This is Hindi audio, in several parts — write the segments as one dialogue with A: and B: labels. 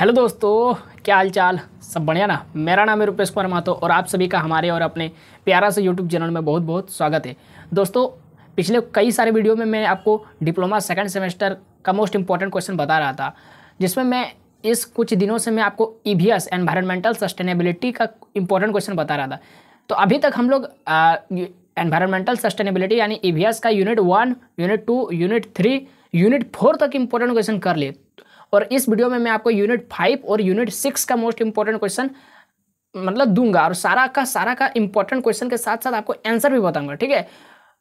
A: हेलो दोस्तों क्या हाल चाल सब बढ़िया ना मेरा नाम है रुपेश कुमार मातो और आप सभी का हमारे और अपने प्यारा से यूट्यूब चैनल में बहुत बहुत स्वागत है दोस्तों पिछले कई सारे वीडियो में मैं आपको डिप्लोमा सेकंड सेमेस्टर का मोस्ट इंपॉर्टेंट क्वेश्चन बता रहा था जिसमें मैं इस कुछ दिनों से मैं आपको एस एनवायरमेंटल सस्टेनेबिलिटी का इंपॉर्टेंट क्वेश्चन बता रहा था तो अभी तक हम लोग एनवायरमेंटल सस्टेनेबिलिटी यानी एस e का unit one unit two unit three unit four तक इंपॉर्टेंट क्वेश्चन कर लिए और इस वीडियो में मैं आपको यूनिट फाइव और यूनिट सिक्स का मोस्ट इंपॉर्टेंट क्वेश्चन मतलब दूंगा और सारा का सारा का इंपॉर्टेंट क्वेश्चन के साथ साथ आपको आंसर भी बताऊंगा ठीक है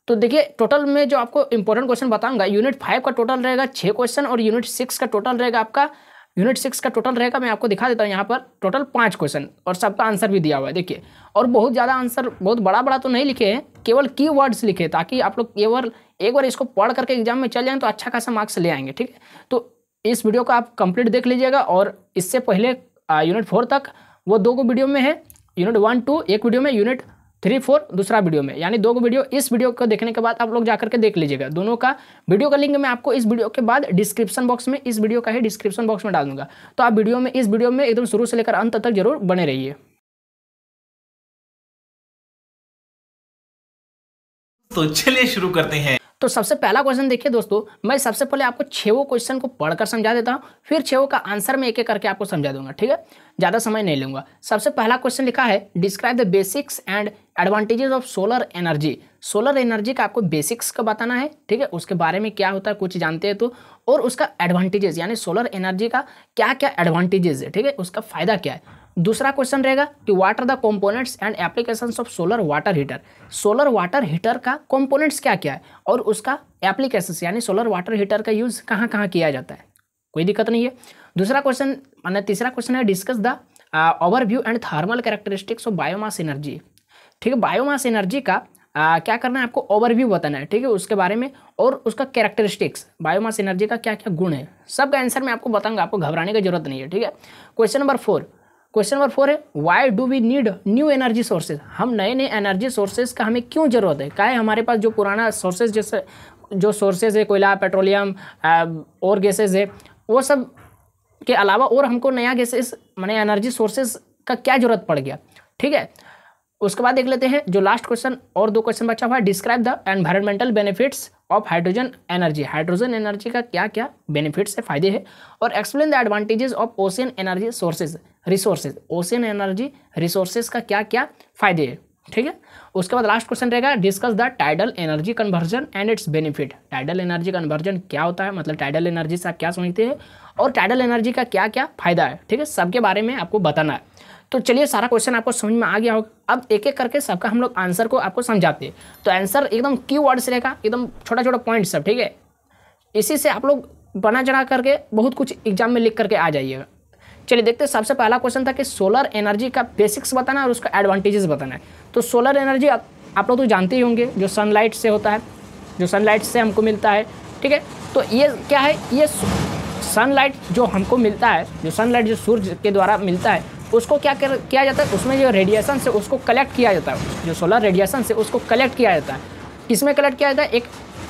A: तो देखिए टोटल में जो आपको इंपॉर्टेंट क्वेश्चन बताऊंगा यूनिट फाइव का टोटल रहेगा छः क्वेश्चन और यूनिट सिक्स का टोटल रहेगा आपका यूनिट सिक्स का टोटल रहेगा मैं आपको दिखा देता हूँ यहाँ पर टोटल पाँच क्वेश्चन और सबका आंसर भी दिया हुआ है देखिए और बहुत ज़्यादा आंसर बहुत बड़ा बड़ा तो नहीं लिखे हैं केवल की वर्ड्स लिखे ताकि आप लोग केवल एक बार इसको पढ़ करके एग्जाम में चल जाएँ तो अच्छा खासा मार्क्स ले आएंगे ठीक है तो इस वीडियो को आप कंप्लीट देख लीजिएगा और इससे पहले यूनिट फोर तक वो दो को वीडियो में है यूनिट वन टू एक वीडियो में यूनिट थ्री फोर दूसरा वीडियो में यानी दो वीडियो इस वीडियो को देखने के बाद आप लोग जाकर के देख लीजिएगा दोनों का वीडियो का लिंक मैं आपको इस वीडियो के बाद डिस्क्रिप्शन बॉक्स में इस वीडियो का ही डिस्क्रिप्शन बॉक्स में डाल दूंगा तो आप वीडियो में इस वीडियो में एकदम शुरू से लेकर अंत तक जरूर बने रहिए तो चलिए शुरू करते हैं तो सबसे पहला क्वेश्चन देखिए दोस्तों मैं सबसे पहले आपको छेवों क्वेश्चन को पढ़कर समझा देता हूँ फिर छेवों का आंसर मैं एक एक करके आपको समझा दूंगा ठीक है ज़्यादा समय नहीं लूंगा सबसे पहला क्वेश्चन लिखा है describe the basics and advantages of solar energy solar energy का आपको बेसिक्स का बताना है ठीक है उसके बारे में क्या होता है कुछ जानते हैं तो और उसका एडवांटेजेस यानी सोलर एनर्जी का क्या क्या एडवांटेजेस है ठीक है उसका फ़ायदा क्या है दूसरा क्वेश्चन रहेगा कि what are the components and applications of solar water heater solar water heater का कंपोनेंट्स क्या क्या है और उसका एप्लीकेशंस यानी सोलर वाटर हीटर का यूज़ कहाँ कहाँ किया जाता है कोई दिक्कत नहीं है दूसरा क्वेश्चन मैंने तीसरा क्वेश्चन है discuss the overview and thermal characteristics of biomass energy ठीक है बायोमास एनर्जी का आ, uh, क्या करना है आपको ओवरव्यू बताना है ठीक है उसके बारे में और उसका कैरेक्टरिस्टिक्स बायोमास एनर्जी का क्या क्या गुण है सबका आंसर मैं आपको बताऊंगा आपको घबराने की जरूरत नहीं है ठीक है question number four question number four है why do we need new energy sources हम नए नए एनर्जी सोर्सेज का हमें क्यों जरूरत है काहे हमारे पास जो पुराना सोर्सेज जैसे जो सोर्सेज है कोयला पेट्रोलियम और गैसेज है वो सब के अलावा और हमको नया गैसेस मैंने एनर्जी सोर्सेज का क्या जरूरत पड़ गया ठीक है उसके बाद देख लेते हैं जो लास्ट क्वेश्चन और दो क्वेश्चन बचा हुआ है describe the environmental benefits of hydrogen energy hydrogen energy का क्या क्या बेनिफिट्स है फायदे हैं और explain the advantages of ocean energy sources resources ocean energy resources का क्या क्या फायदे है ठीक है उसके बाद लास्ट क्वेश्चन रहेगा discuss the tidal energy conversion and its benefit tidal energy conversion क्या होता है मतलब टाइडल एनर्जी से आप क्या समझते हैं और टाइडल एनर्जी का क्या क्या फायदा है ठीक है सबके बारे में आपको बताना है तो चलिए सारा क्वेश्चन आपको समझ में आ गया होगा अब एक एक करके सबका हम लोग आंसर को आपको समझाते हैं तो आंसर एकदम की वर्ड से रहेगा एकदम छोटा छोटा पॉइंट सब ठीक है इसी से आप लोग बना चढ़ा करके बहुत कुछ एग्जाम में लिख करके आ जाइएगा चलिए देखते हैं सबसे पहला क्वेश्चन था कि सोलर एनर्जी का बेसिक्स बताना है और उसका एडवांटेजेस बताना है तो सोलर एनर्जी आप, आप लोग तो जानते ही होंगे जो सनलाइट से होता है जो सनलाइट से हमको मिलता है ठीक है तो ये क्या है ये सनलाइट जो हमको मिलता है जो सनलाइट जो सूर्य के द्वारा मिलता है उसको क्या कर किया जाता है उसमें जो रेडिएशन से उसको कलेक्ट किया जाता है जो सोलर रेडिएशन से उसको कलेक्ट किया जाता है किसमें कलेक्ट किया जाता है एक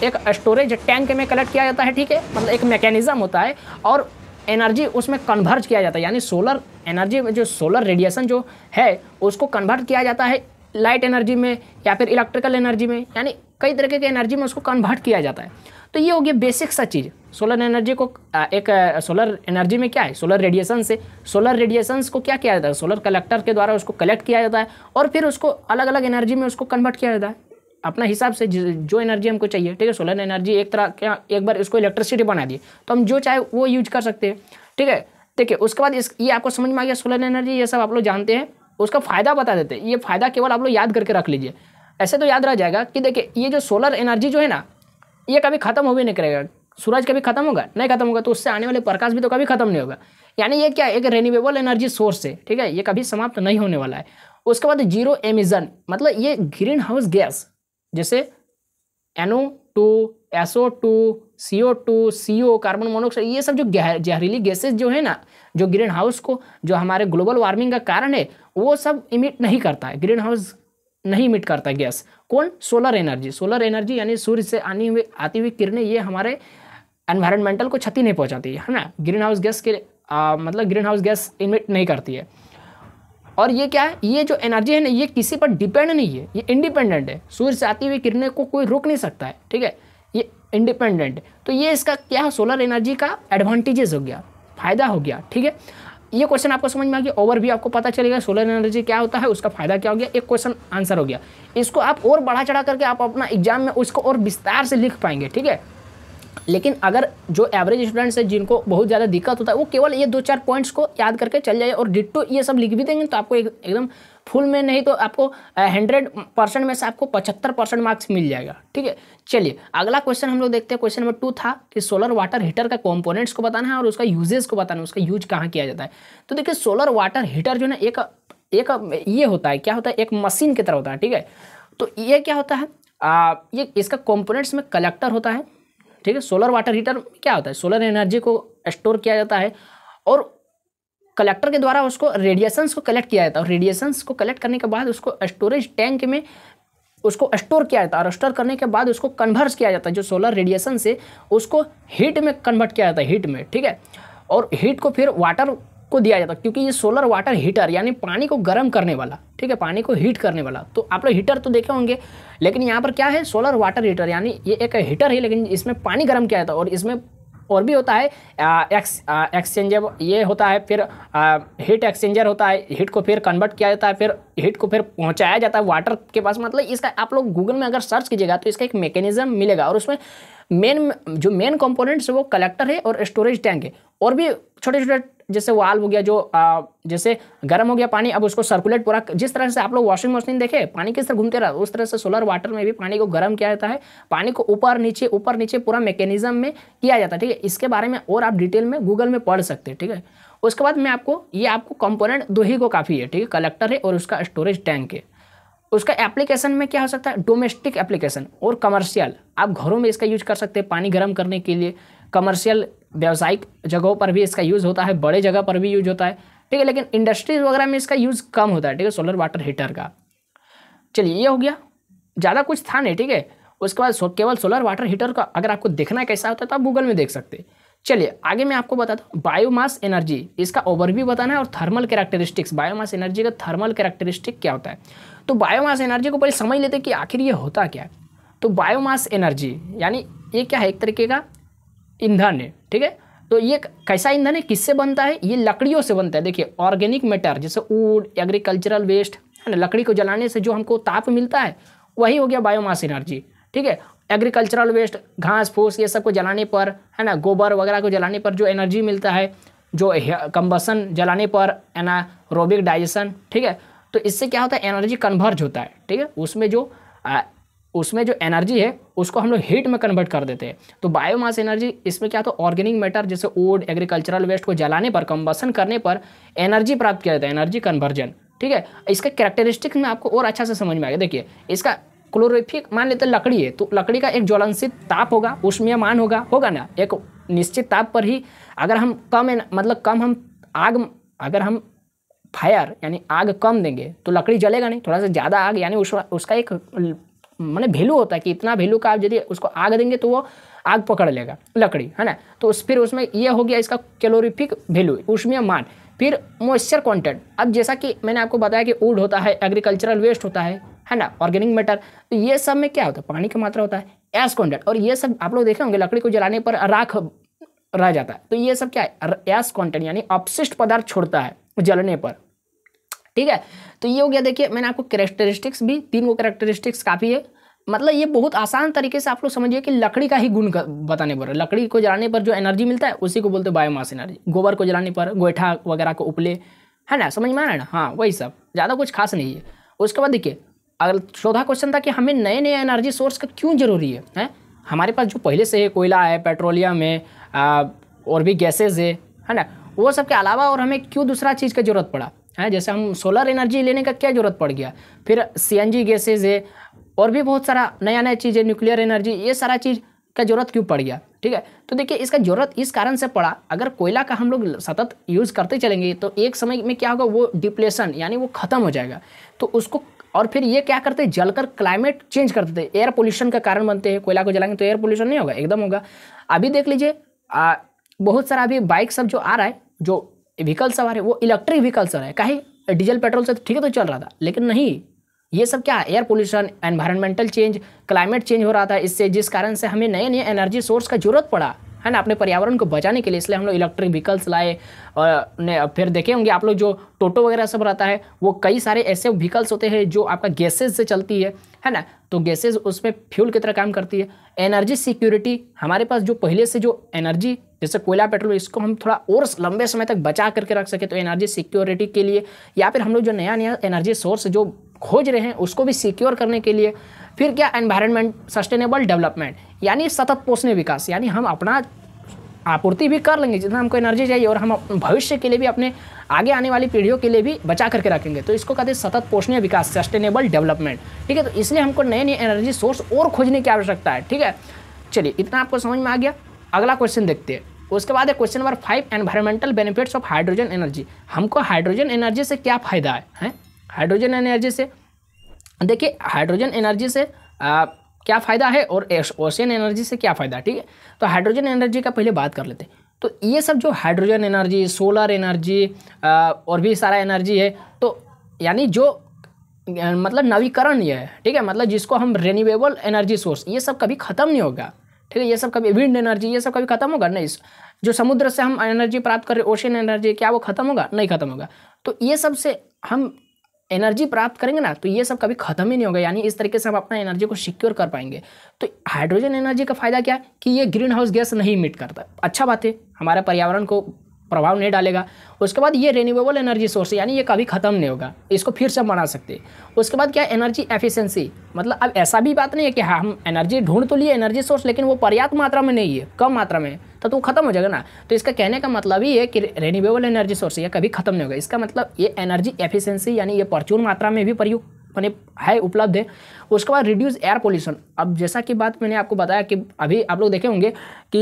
A: एक स्टोरेज टैंक में कलेक्ट किया जाता है ठीक है मतलब एक मैकेनिज़्म होता है और एनर्जी उसमें कन्वर्ज किया जाता है यानी सोलर एनर्जी में जो सोलर रेडिएशन जो है उसको कन्वर्ट किया जाता है लाइट एनर्जी में या फिर इलेक्ट्रिकल एनर्जी में यानी कई तरह के एनर्जी में उसको कन्वर्ट किया जाता है तो ये हो गया बेसिक सा चीज़ सोलर एनर्जी को एक सोलर एनर्जी में क्या है सोलर रेडिएशन से सोलर रेडिएशंस को क्या किया जाता है सोलर कलेक्टर के द्वारा उसको कलेक्ट किया जाता है और फिर उसको अलग अलग एनर्जी में उसको कन्वर्ट किया जाता है अपना हिसाब से जो एनर्जी हमको चाहिए ठीक है सोलर एनर्जी एक तरह क्या एक बार इसको इलेक्ट्रिसिटी बना दिए तो हम जो चाहे वो यूज कर सकते हैं ठीक है ठीक है उसके बाद इस ये आपको समझ में आ गया सोलर एनर्जी ये सब आप लोग जानते हैं उसका फ़ायदा बता देते हैं ये फ़ायदा केवल आप लोग याद करके रख लीजिए ऐसे तो याद रह जाएगा कि देखिए ये जो सोलर एनर्जी जो है ना ये कभी खत्म हो भी नहीं करेगा सूरज कभी खत्म होगा नहीं खत्म होगा तो उससे आने वाले प्रकाश भी तो कभी खत्म नहीं होगा यानी ये क्या एक रेन्यूएबल एनर्जी सोर्स है ठीक है ये कभी समाप्त नहीं होने वाला है उसके बाद जीरो एमिजन मतलब ये ग्रीन हाउस गैस जैसे N O two S O two C O two C O carbon monoxide ये सब जो जहरीली गैसेज जो है ना जो ग्रीन हाउस को जो हमारे ग्लोबल वार्मिंग का कारण है वो सब इमिट नहीं करता है ग्रीन हाउस नहीं मिट करता गैस कौन सोलर एनर्जी सोलर एनर्जी यानी सूर्य से आनी हुई आती हुई किरणें ये हमारे एनवायरमेंटल को क्षति नहीं पहुंचाती है ना ग्रीन हाउस गैस के आ, मतलब ग्रीन हाउस गैस इमिट नहीं करती है और ये क्या है ये जो एनर्जी है ना ये किसी पर डिपेंड नहीं है ये इंडिपेंडेंट है सूर्य से आती हुई किरणें को कोई रोक नहीं सकता है ठीक है ये इंडिपेंडेंट तो ये इसका क्या सोलर एनर्जी का एडवांटेजेस हो गया फ़ायदा हो गया ठीक है ये क्वेश्चन आपको समझ में आ गया ओवर भी आपको पता चलेगा सोलर एनर्जी क्या होता है उसका फायदा क्या हो गया एक क्वेश्चन आंसर हो गया इसको आप और बढ़ा चढ़ा करके आप अपना एग्जाम में उसको और विस्तार से लिख पाएंगे ठीक है लेकिन अगर जो एवरेज स्टूडेंट्स हैं जिनको बहुत ज़्यादा दिक्कत होता है वो केवल ये दो चार पॉइंट्स को याद करके चल जाए और डिट्टो ये सब लिख भी देंगे तो आपको एक, एकदम फुल में नहीं तो आपको हंड्रेड परसेंट में से आपको पचहत्तर परसेंट मार्क्स मिल जाएगा ठीक है चलिए अगला क्वेश्चन हम लोग देखते हैं क्वेश्चन नंबर टू था कि सोलर वाटर हीटर का कंपोनेंट्स को बताना है और उसका यूजेस को बताना है उसका यूज कहाँ किया जाता है तो देखिए सोलर वाटर हीटर जो ना एक एक ये होता है क्या होता है एक मशीन की तरह होता है ठीक है तो ये क्या होता है आ, ये इसका कॉम्पोनेंट्स में कलेक्टर होता है ठीक है सोलर वाटर हीटर क्या होता है सोलर एनर्जी को स्टोर किया जाता है और कलेक्टर के द्वारा उसको रेडिएशंस को कलेक्ट किया जाता है और रेडिएशंस को कलेक्ट करने के बाद उसको स्टोरेज टैंक में उसको स्टोर किया जाता है और स्टोर करने के बाद उसको कन्वर्स किया जाता है जो सोलर रेडिएशन से उसको हीट में कन्वर्ट किया जाता है हीट में ठीक है और हीट को फिर वाटर को दिया जाता क्योंकि ये सोलर वाटर हीटर यानी पानी को गर्म करने वाला ठीक है पानी को हीट करने वाला तो आप लोग हीटर तो देखे होंगे लेकिन यहाँ पर क्या है सोलर वाटर हीटर यानी ये एक हीटर है लेकिन इसमें पानी गर्म किया जाता है और इसमें और भी होता है एक्स एक्सचेंजर ये होता है फिर हीट एक्सचेंजर होता है हीट को फिर कन्वर्ट किया जाता है फिर हीट को फिर पहुंचाया जाता है वाटर के पास मतलब इसका आप लोग गूगल में अगर सर्च कीजिएगा तो इसका एक मैकेनिज्म मिलेगा और उसमें मेन जो मेन कंपोनेंट्स है वो कलेक्टर है और स्टोरेज टैंक है और भी छोटे छोटे जैसे वाल हो गया जो आ, जैसे गर्म हो गया पानी अब उसको सर्कुलेट पूरा जिस तरह से आप लोग वॉशिंग मशीन देखे पानी किस तरह घूमते रहा उस तरह से सोलर वाटर में भी पानी को गर्म किया जाता है पानी को ऊपर नीचे ऊपर नीचे पूरा मैकेनिज्म में किया जाता है ठीक है इसके बारे में और आप डिटेल में गूगल में पढ़ सकते हैं ठीक है उसके बाद मैं आपको ये आपको कंपोनेंट दो ही को काफ़ी है ठीक है कलेक्टर है और उसका स्टोरेज टैंक है उसका एप्लीकेशन में क्या हो सकता है डोमेस्टिक एप्लीकेशन और कमर्शियल आप घरों में इसका यूज कर सकते हैं पानी गर्म करने के लिए कमर्शियल व्यावसायिक जगहों पर भी इसका यूज़ होता है बड़े जगह पर भी यूज होता है ठीक है लेकिन इंडस्ट्रीज वगैरह में इसका यूज़ कम होता है ठीक है सोलर वाटर हीटर का चलिए ये हो गया ज़्यादा कुछ था नहीं ठीक है उसके बाद केवल सोलर वाटर हीटर का अगर आपको देखना है कैसा होता है तो आप गूगल में देख सकते हैं चलिए आगे मैं आपको बताता हूँ बायोमास एनर्जी इसका ओवरव्यू बताना है और थर्मल कैरेक्टरिस्टिक्स बायोमास एनर्जी का थर्मल कैरेक्टरिस्टिक क्या होता है तो बायोमास एनर्जी को पहले समझ लेते हैं कि आखिर ये होता क्या है तो बायोमास एनर्जी यानी ये क्या है एक तरीके का ईंधन है ठीक है तो ये कैसा ईंधन है किससे बनता है ये लकड़ियों से बनता है देखिए ऑर्गेनिक मैटर जैसे वूड एग्रीकल्चरल वेस्ट है ना लकड़ी को जलाने से जो हमको ताप मिलता है वही हो गया बायोमास एनर्जी ठीक है एग्रीकल्चरल वेस्ट घास फूस ये सब को जलाने पर है ना गोबर वगैरह को जलाने पर जो एनर्जी मिलता है जो कंबसन जलाने पर है ना रोबिक डाइजेशन ठीक है तो इससे क्या होता है एनर्जी कन्वर्ज होता है ठीक है उसमें जो आ, उसमें जो एनर्जी है उसको हम लोग हीट में कन्वर्ट कर देते हैं तो बायोमास एनर्जी इसमें क्या होता है ऑर्गेनिक मैटर जैसे ओड एग्रीकल्चरल वेस्ट को जलाने पर कंबसन करने पर एनर्जी प्राप्त किया जाता है एनर्जी कन्वर्जन ठीक है इसका कैरेक्टरिस्टिक में आपको और अच्छा से समझ में आएगा देखिए इसका क्लोरोफिक मान लेते लकड़ी है तो लकड़ी का एक ज्वलनशील ताप होगा मान होगा होगा ना एक निश्चित ताप पर ही अगर हम कम मतलब कम हम आग अगर हम फायर यानी आग कम देंगे तो लकड़ी जलेगा नहीं थोड़ा सा ज़्यादा आग यानी उस, उसका एक मैंने वैल्यू होता है कि इतना वैल्यू का आप यदि उसको आग देंगे तो वो आग पकड़ लेगा लकड़ी है ना तो उस फिर उसमें यह हो गया इसका कैलोरीफिक वैल्यू उसमें मान फिर मॉइस्चर कंटेंट अब जैसा कि मैंने आपको बताया कि वुड होता है एग्रीकल्चरल वेस्ट होता है है ना ऑर्गेनिक मैटर तो ये सब में क्या होता है पानी की मात्रा होता है एस कॉन्टेंट और ये सब आप लोग देखे होंगे लकड़ी को जलाने पर राख रह जाता है तो ये सब क्या है एस कॉन्टेंट यानी अपशिष्ट पदार्थ छोड़ता है जलने पर ठीक है तो ये हो गया देखिए मैंने आपको करेक्टरिस्टिक्स भी तीन को करेक्टरिस्टिक्स काफ़ी है मतलब ये बहुत आसान तरीके से आप लोग समझिए कि लकड़ी का ही गुण बताने पर लकड़ी को जलाने पर जो एनर्जी मिलता है उसी को बोलते हैं बायोमास एनर्जी गोबर को जलाने पर गोठा वगैरह को उपले है ना समझ में आ रहा है ना हाँ वही सब ज़्यादा कुछ खास नहीं है उसके बाद देखिए अगर चौथा क्वेश्चन था कि हमें नए नए एनर्जी सोर्स का क्यों ज़रूरी है, है? हमारे पास जो पहले से है कोयला है पेट्रोलियम है आ, और भी गैसेज है है ना वो सब के अलावा और हमें क्यों दूसरा चीज़ का ज़रूरत पड़ा है जैसे हम सोलर एनर्जी लेने का क्या ज़रूरत पड़ गया फिर जी गैसेज है और भी बहुत सारा नया नया चीज़ है न्यूक्लियर एनर्जी ये सारा चीज़ का ज़रूरत क्यों पड़ गया ठीक है तो देखिए इसका ज़रूरत इस कारण से पड़ा अगर कोयला का हम लोग सतत यूज़ करते चलेंगे तो एक समय में क्या होगा वो डिप्लेशन यानी वो ख़त्म हो जाएगा तो उसको और फिर ये क्या करते हैं जलकर क्लाइमेट चेंज करते थे एयर पोल्यूशन का कारण बनते हैं कोयला को जलाएंगे तो एयर पोल्यूशन नहीं होगा एकदम होगा अभी देख लीजिए बहुत सारा अभी बाइक सब जो आ रहा है जो व्हीकल आ रहे हैं वो इलेक्ट्रिक व्हीकल सब है कहीं डीजल पेट्रोल से तो ठीक है तो चल रहा था लेकिन नहीं ये सब क्या air pollution environmental change climate change हो रहा था इससे जिस कारण से हमें नए नए एनर्जी सोर्स का जरूरत पड़ा है ना अपने पर्यावरण को बचाने के लिए इसलिए हम लोग इलेक्ट्रिक व्हीकल्स लाए और ने फिर देखे होंगे आप लोग जो टोटो वगैरह सब रहता है वो कई सारे ऐसे व्हीकल्स होते हैं जो आपका गैसेज से चलती है है ना तो गैसेज उसमें फ्यूल की तरह काम करती है एनर्जी सिक्योरिटी हमारे पास जो पहले से जो एनर्जी जैसे कोयला पेट्रोल इसको हम थोड़ा और लंबे समय तक बचा करके रख सके तो एनर्जी सिक्योरिटी के लिए या फिर हम लोग जो नया नया एनर्जी सोर्स जो खोज रहे हैं उसको भी सिक्योर करने के लिए फिर क्या एनवायरनमेंट सस्टेनेबल डेवलपमेंट यानी सतत पोषण विकास यानी हम अपना आपूर्ति भी कर लेंगे जितना हमको एनर्जी चाहिए और हम भविष्य के लिए भी अपने आगे आने वाली पीढ़ियों के लिए भी बचा करके रखेंगे तो इसको कहते हैं सतत पोषणीय विकास सस्टेनेबल डेवलपमेंट ठीक है तो इसलिए हमको नए नए एनर्जी सोर्स और खोजने की आवश्यकता है ठीक है चलिए इतना आपको समझ में आ गया अगला क्वेश्चन देखते हैं उसके बाद है question number five environmental benefits of hydrogen energy हमको हाइड्रोजन एनर्जी से क्या फ़ायदा है, है? हाइड्रोजन एनर्जी से देखिए हाइड्रोजन एनर्जी से आ, क्या फ़ायदा है और ओशियन एनर्जी से क्या फ़ायदा ठीक है तो हाइड्रोजन एनर्जी का पहले बात कर लेते हैं तो ये सब जो हाइड्रोजन एनर्जी सोलर एनर्जी और भी सारा एनर्जी है तो यानी जो मतलब नवीकरण है ठीक है मतलब जिसको हम रेन्यूएबल एनर्जी सोर्स ये सब कभी ख़त्म नहीं होगा ठीक है ये सब कभी विंड एनर्जी ये सब कभी ख़त्म होगा नहीं जो समुद्र से हम एनर्जी प्राप्त कर रहे ओशियन एनर्जी क्या वो ख़त्म होगा नहीं ख़त्म होगा तो ये सब से हम एनर्जी प्राप्त करेंगे ना तो ये सब कभी खत्म ही नहीं होगा यानी इस तरीके से हम अपना एनर्जी को सिक्योर कर पाएंगे तो हाइड्रोजन एनर्जी का फायदा क्या है कि ये ग्रीन हाउस गैस नहीं इमिट करता अच्छा बात है हमारे पर्यावरण को प्रभाव नहीं डालेगा उसके बाद ये रिन्यूएबल एनर्जी सोर्स यानी ये कभी ख़त्म नहीं होगा इसको फिर से बना सकते उसके बाद क्या एनर्जी एफिशिएंसी मतलब अब ऐसा भी बात नहीं है कि हाँ हम एनर्जी ढूंढ तो लिए एनर्जी सोर्स लेकिन वो पर्याप्त मात्रा में नहीं है कम मात्रा में तो, तो वो खत्म हो जाएगा ना तो इसका कहने का मतलब ही है कि रिन्यूएबल एनर्जी सोर्स यह कभी खत्म नहीं होगा इसका मतलब ये एनर्जी एफिशियंसी यानी ये प्रचुर मात्रा में भी प्रयुक्त मैंने है उपलब्ध है उसके बाद रिड्यूस एयर पोल्यूशन अब जैसा कि बात मैंने आपको बताया कि अभी आप लोग देखे होंगे कि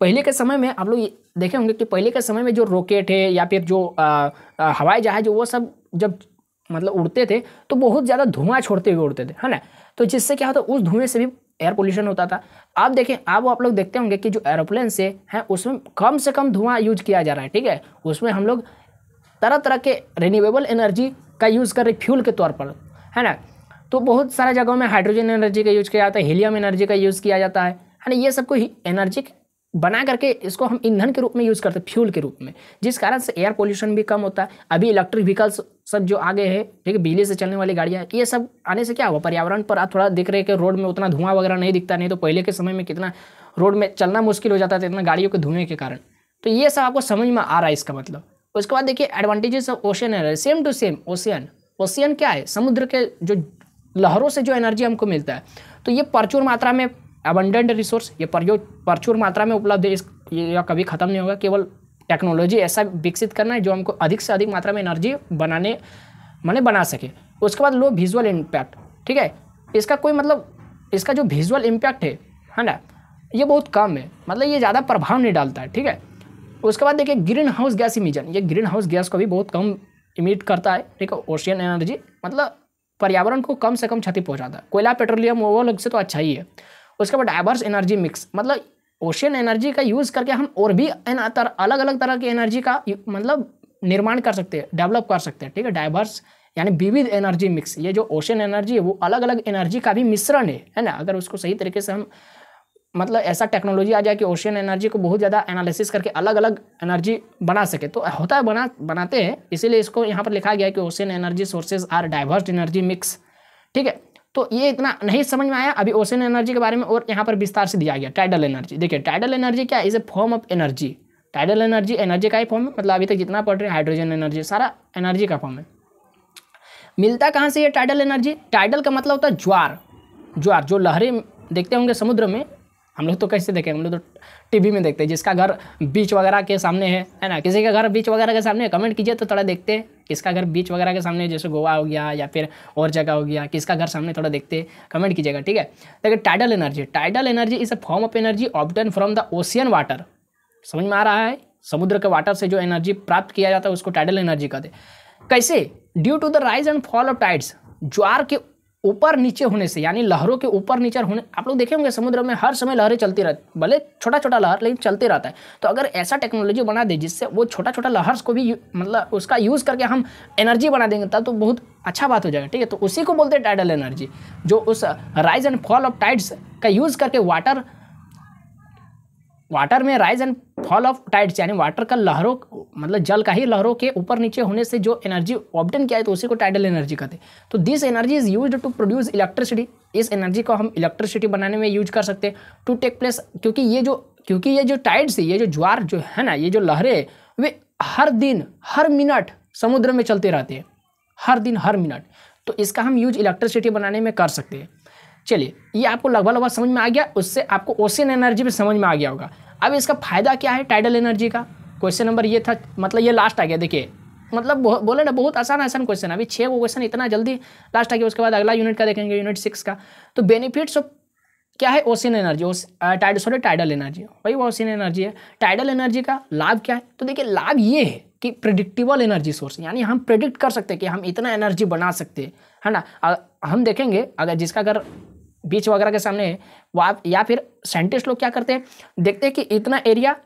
A: पहले के समय में आप लोग देखे होंगे कि पहले के समय में जो रॉकेट है या फिर जो हवाई जहाज वो सब जब मतलब उड़ते थे तो बहुत ज़्यादा धुआं छोड़ते हुए उड़ते थे है ना तो जिससे क्या होता है उस धुएं से भी एयर पोल्यूशन होता था आप देखें आप आप लोग देखते होंगे कि जो एरोप्लेन से है उसमें कम से कम धुआं यूज किया जा रहा है ठीक है उसमें हम लोग तरह तरह के रिन्यूएबल एनर्जी का यूज़ कर रहे फ्यूल के तौर पर है ना तो बहुत सारे जगहों में हाइड्रोजन एनर्जी का यूज़ किया जाता है हीलियम एनर्जी का यूज़ किया जाता है है ना ये सब कोई एनर्जी बना करके इसको हम ईंधन के रूप में यूज़ करते हैं फ्यूल के रूप में जिस कारण से एयर पोल्यूशन भी कम होता है अभी इलेक्ट्रिक व्हीकल्स सब जो आगे है ठीक है बिजली से चलने वाली गाड़ियाँ ये सब आने से क्या हुआ पर्यावरण पर आप थोड़ा दिख रहे कि रोड में उतना धुआं वगैरह नहीं दिखता नहीं तो पहले के समय में कितना रोड में चलना मुश्किल हो जाता था इतना गाड़ियों के धुएँ के कारण तो ये सब आपको समझ में आ रहा है इसका मतलब उसके बाद देखिए advantages of ocean energy same to same ocean ocean क्या है समुद्र के जो लहरों से जो एनर्जी हमको मिलता है तो ये प्रचुर मात्रा में अबंडेंट रिसोर्स ये प्रचुर मात्रा में उपलब्ध है इस कभी ख़त्म नहीं होगा केवल टेक्नोलॉजी ऐसा विकसित करना है जो हमको अधिक से अधिक मात्रा में एनर्जी बनाने माने बना सके उसके बाद लो विजुअल इम्पैक्ट ठीक है इसका कोई मतलब इसका जो विजुअल इम्पैक्ट है है ना ये बहुत कम है मतलब ये ज़्यादा प्रभाव नहीं डालता है ठीक है उसके बाद देखिए ग्रीन हाउस गैस इमिजन ये ग्रीन हाउस गैस को भी बहुत कम इमिट करता है ठीक है ओशियन एनर्जी मतलब पर्यावरण को कम से कम क्षति पहुँचाता है कोयला पेट्रोलियम वो लोग से तो अच्छा ही है उसके बाद डाइवर्स एनर्जी मिक्स मतलब ओशियन एनर्जी का यूज़ करके हम और भी अलग अलग तरह की एनर्जी का मतलब निर्माण कर सकते हैं डेवलप कर सकते हैं ठीक है डाइवर्स यानी विविध एनर्जी मिक्स ये जो ओशन एनर्जी है वो अलग अलग एनर्जी का भी मिश्रण है है ना अगर उसको सही तरीके से हम मतलब ऐसा टेक्नोलॉजी आ जाए कि ओशियन एनर्जी को बहुत ज़्यादा एनालिसिस करके अलग अलग एनर्जी बना सके तो होता है बना बनाते हैं इसीलिए इसको यहाँ पर लिखा गया है कि ocean energy sources are diverse energy mix ठीक है तो ये इतना नहीं समझ में आया अभी ओशन एनर्जी के बारे में और यहाँ पर विस्तार से दिया गया टाइडल एनर्जी देखिए टाइडल एनर्जी क्या is a form of energy tidal energy energy का ही फॉर्म है मतलब अभी तक जितना पढ़ रहे हाइड्रोजन एनर्जी सारा एनर्जी का फॉर्म है मिलता कहाँ से ये टाइडल एनर्जी टाइडल का मतलब होता है ज्वार ज्वार जो लहरें देखते होंगे समुद्र में हम लोग तो कैसे देखें हम लोग तो टीवी में देखते हैं जिसका घर बीच वगैरह के सामने है है ना किसी का घर बीच वगैरह के सामने कमेंट कीजिए तो थोड़ा देखते हैं किसका घर बीच वगैरह के सामने जैसे गोवा हो गया या फिर और जगह हो गया किसका घर सामने थोड़ा देखते कमेंट कीजिएगा ठीक है देखिए tidal energy tidal energy is a form of energy obtained from the ocean water समझ में आ रहा है समुद्र के वाटर से जो एनर्जी प्राप्त किया जाता है उसको टाइडल एनर्जी कहते कैसे due to the rise and fall of tides ज्वार के ऊपर नीचे होने से यानी लहरों के ऊपर नीचे होने आप लोग देखेंगे होंगे समुद्र में हर समय लहरें चलती रहती भले छोटा छोटा लहर लेकिन चलते रहता है तो अगर ऐसा टेक्नोलॉजी बना दे जिससे वो छोटा छोटा लहर को भी मतलब उसका यूज़ करके हम एनर्जी बना देंगे तब तो बहुत अच्छा बात हो जाएगा ठीक है तो उसी को बोलते हैं टाइडल एनर्जी जो उस rise and fall of tides का यूज़ करके वाटर वाटर में rise and fall of tides यानी वाटर का लहरों मतलब जल का ही लहरों के ऊपर नीचे होने से जो एनर्जी ऑप्टेन किया है तो उसी को टाइडल एनर्जी कहते हैं तो this energy is use to produce electricity इस एनर्जी को हम इलेक्ट्रिसिटी बनाने में यूज कर सकते हैं टू टेक प्लेस क्योंकि ये जो क्योंकि ये जो टाइड्स ये जो ज्वार जो है ना ये जो लहरें वे हर दिन हर मिनट समुद्र में चलते रहते हैं हर दिन हर मिनट तो इसका हम यूज इलेक्ट्रिसिटी बनाने में कर सकते हैं चलिए ये आपको लगभग लगभग समझ में आ गया उससे आपको ओशियन एनर्जी भी समझ में आ गया होगा अब इसका फ़ायदा क्या है टाइडल एनर्जी का क्वेश्चन नंबर ये था मतलब ये लास्ट आ गया देखिए मतलब बोले ना बहुत आसान आसान क्वेश्चन अभी छः वो क्वेश्चन इतना जल्दी लास्ट आ गया उसके बाद अगला यूनिट का देखेंगे यूनिट सिक्स का तो बेनिफिट्स ऑफ क्या है ocean energy tide sorry tidal energy वही वो ओसिन एनर्जी है टाइडल एनर्जी का लाभ क्या है तो देखिए लाभ ये है कि प्रिडिक्टिबल एनर्जी सोर्स यानी हम प्रिडिक्ट कर सकते हैं कि हम इतना एनर्जी बना सकते हैं है ना हम देखेंगे अगर जिसका अगर बीच वगैरह के सामने आप या फिर साइंटिस्ट लोग क्या करते हैं देखते हैं कि इतना एरिया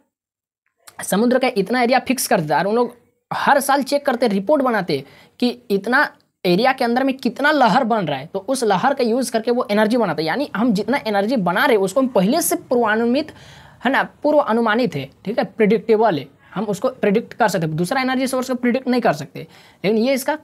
A: समुद्र का इतना एरिया फिक्स कर देता है और उन लोग हर साल चेक करते रिपोर्ट बनाते कि इतना एरिया के अंदर में कितना लहर बन रहा है तो उस लहर का यूज़ करके वो एनर्जी बनाते हैं यानी हम जितना एनर्जी बना रहे उसको हम पहले से पूर्वानुमित है ना पूर्व अनुमानित है ठीक है प्रिडिक्टेबल है हम उसको प्रिडिक्ट कर सकते दूसरा एनर्जी सोर्स को प्रिडिक्ट नहीं कर सकते लेकिन ये इसका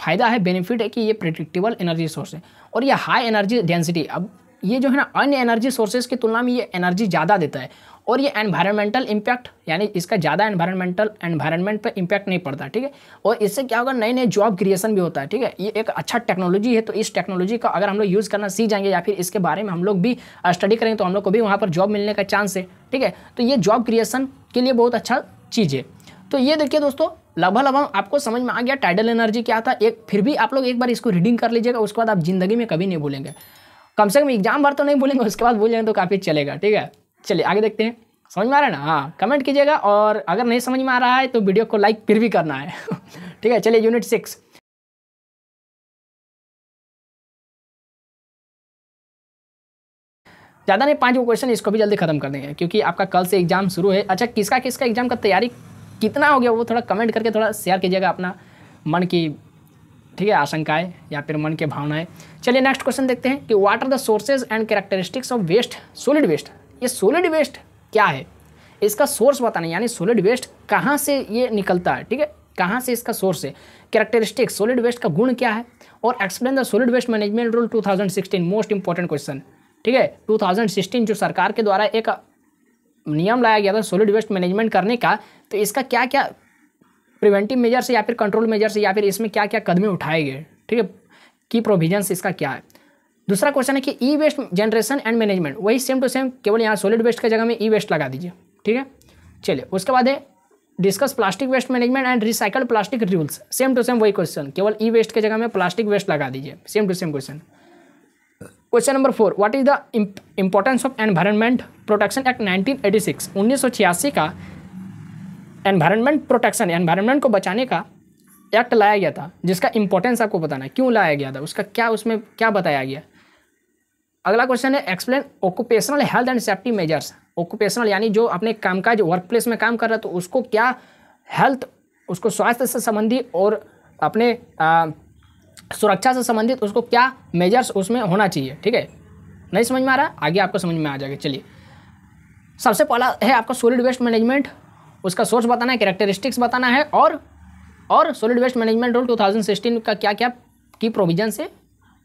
A: फ़ायदा है बेनिफिट है कि ये प्रिडिक्टेबल एनर्जी सोर्स है और ये हाई एनर्जी डेंसिटी अब ये जो है ना अन्य एनर्जी सोर्सेज की तुलना में ये एनर्जी ज़्यादा देता है और ये एनवायरमेंटल इम्पैक्ट यानी इसका ज़्यादा एनवायरमेंटल एनवायरमेंट पर इम्पैक्ट नहीं पड़ता ठीक है और इससे क्या होगा नए नए जॉब क्रिएशन भी होता है ठीक है ये एक अच्छा टेक्नोलॉजी है तो इस टेक्नोलॉजी का अगर हम लोग यूज़ करना सीख जाएंगे या फिर इसके बारे में हम लोग भी स्टडी करेंगे तो हम लोग को भी वहाँ पर जॉब मिलने का चांस है ठीक है तो ये जॉब क्रिएशन के लिए बहुत अच्छा चीज़ है तो ये देखिए दोस्तों लगभग लगभग आपको समझ में आ गया टाइडल एनर्जी क्या था एक फिर भी आप लोग एक बार इसको रीडिंग कर लीजिएगा उसके बाद आप जिंदगी में कभी नहीं भूलेंगे कम से कम एग्जाम भर तो नहीं भूलेंगे उसके बाद भूल जाएंगे तो काफ़ी चलेगा ठीक है चलिए आगे देखते हैं समझ में आ रहा है ना हाँ कमेंट कीजिएगा और अगर नहीं समझ में आ रहा है तो वीडियो को लाइक फिर भी करना है ठीक है चलिए यूनिट सिक्स ज़्यादा नहीं पाँच क्वेश्चन इसको भी जल्दी खत्म कर देंगे क्योंकि आपका कल से एग्जाम शुरू है अच्छा किसका किसका एग्जाम का तैयारी कितना हो गया वो थोड़ा कमेंट करके थोड़ा शेयर कीजिएगा अपना मन की ठीक है आशंकाएं या फिर मन के भावनाएं चलिए नेक्स्ट क्वेश्चन देखते हैं कि what are the sources and characteristics of waste solid waste ये सोलिड वेस्ट क्या है इसका सोर्स बताना यानी सोलिड वेस्ट कहाँ से ये निकलता है ठीक है कहाँ से इसका सोर्स है कैरेक्टरिस्टिक्स सोलिड वेस्ट का गुण क्या है और explain the solid waste management rule two most important question ठीक है 2016 जो सरकार के द्वारा एक नियम लाया गया था सोलिड वेस्ट मैनेजमेंट करने का तो इसका क्या क्या प्रिवेंटिव मेजर्स या फिर कंट्रोल मेजर्स या फिर इसमें क्या क्या कदम उठाए गए ठीक है की प्रोविजन इसका क्या है दूसरा क्वेश्चन है कि E waste generation and management वही सेम टू सेम केवल यहाँ सोलिड वेस्ट की जगह में ई वेस्ट लगा दीजिए ठीक है चलिए उसके बाद है discuss plastic waste management and recycled plastic rules same to same वही क्वेश्चन केवल ई वेस्ट की जगह में प्लास्टिक वेस्ट लगा दीजिए same to same question question number four what is the importance of environment protection act 1986 1986 का एनवायरनमेंट प्रोटेक्शन एनवायरनमेंट को बचाने का एक्ट लाया गया था जिसका इंपॉर्टेंस आपको बताना है क्यों लाया गया था उसका क्या उसमें क्या बताया गया अगला क्वेश्चन है explain occupational health and safety measures occupational यानी जो अपने कामकाज वर्क प्लेस में काम कर रहा है तो उसको क्या हेल्थ उसको स्वास्थ्य से संबंधी और अपने आ, सुरक्षा से संबंधित उसको क्या मेजर्स उसमें होना चाहिए ठीक है नहीं समझ में आ रहा आगे आपको समझ में आ जाएगा चलिए सबसे पहला है आपका सोलिड वेस्ट मैनेजमेंट उसका सोर्स बताना है कैरेक्टरिस्टिक्स बताना है और और सॉलिड वेस्ट मैनेजमेंट रूल 2016 का क्या क्या की प्रोविजन से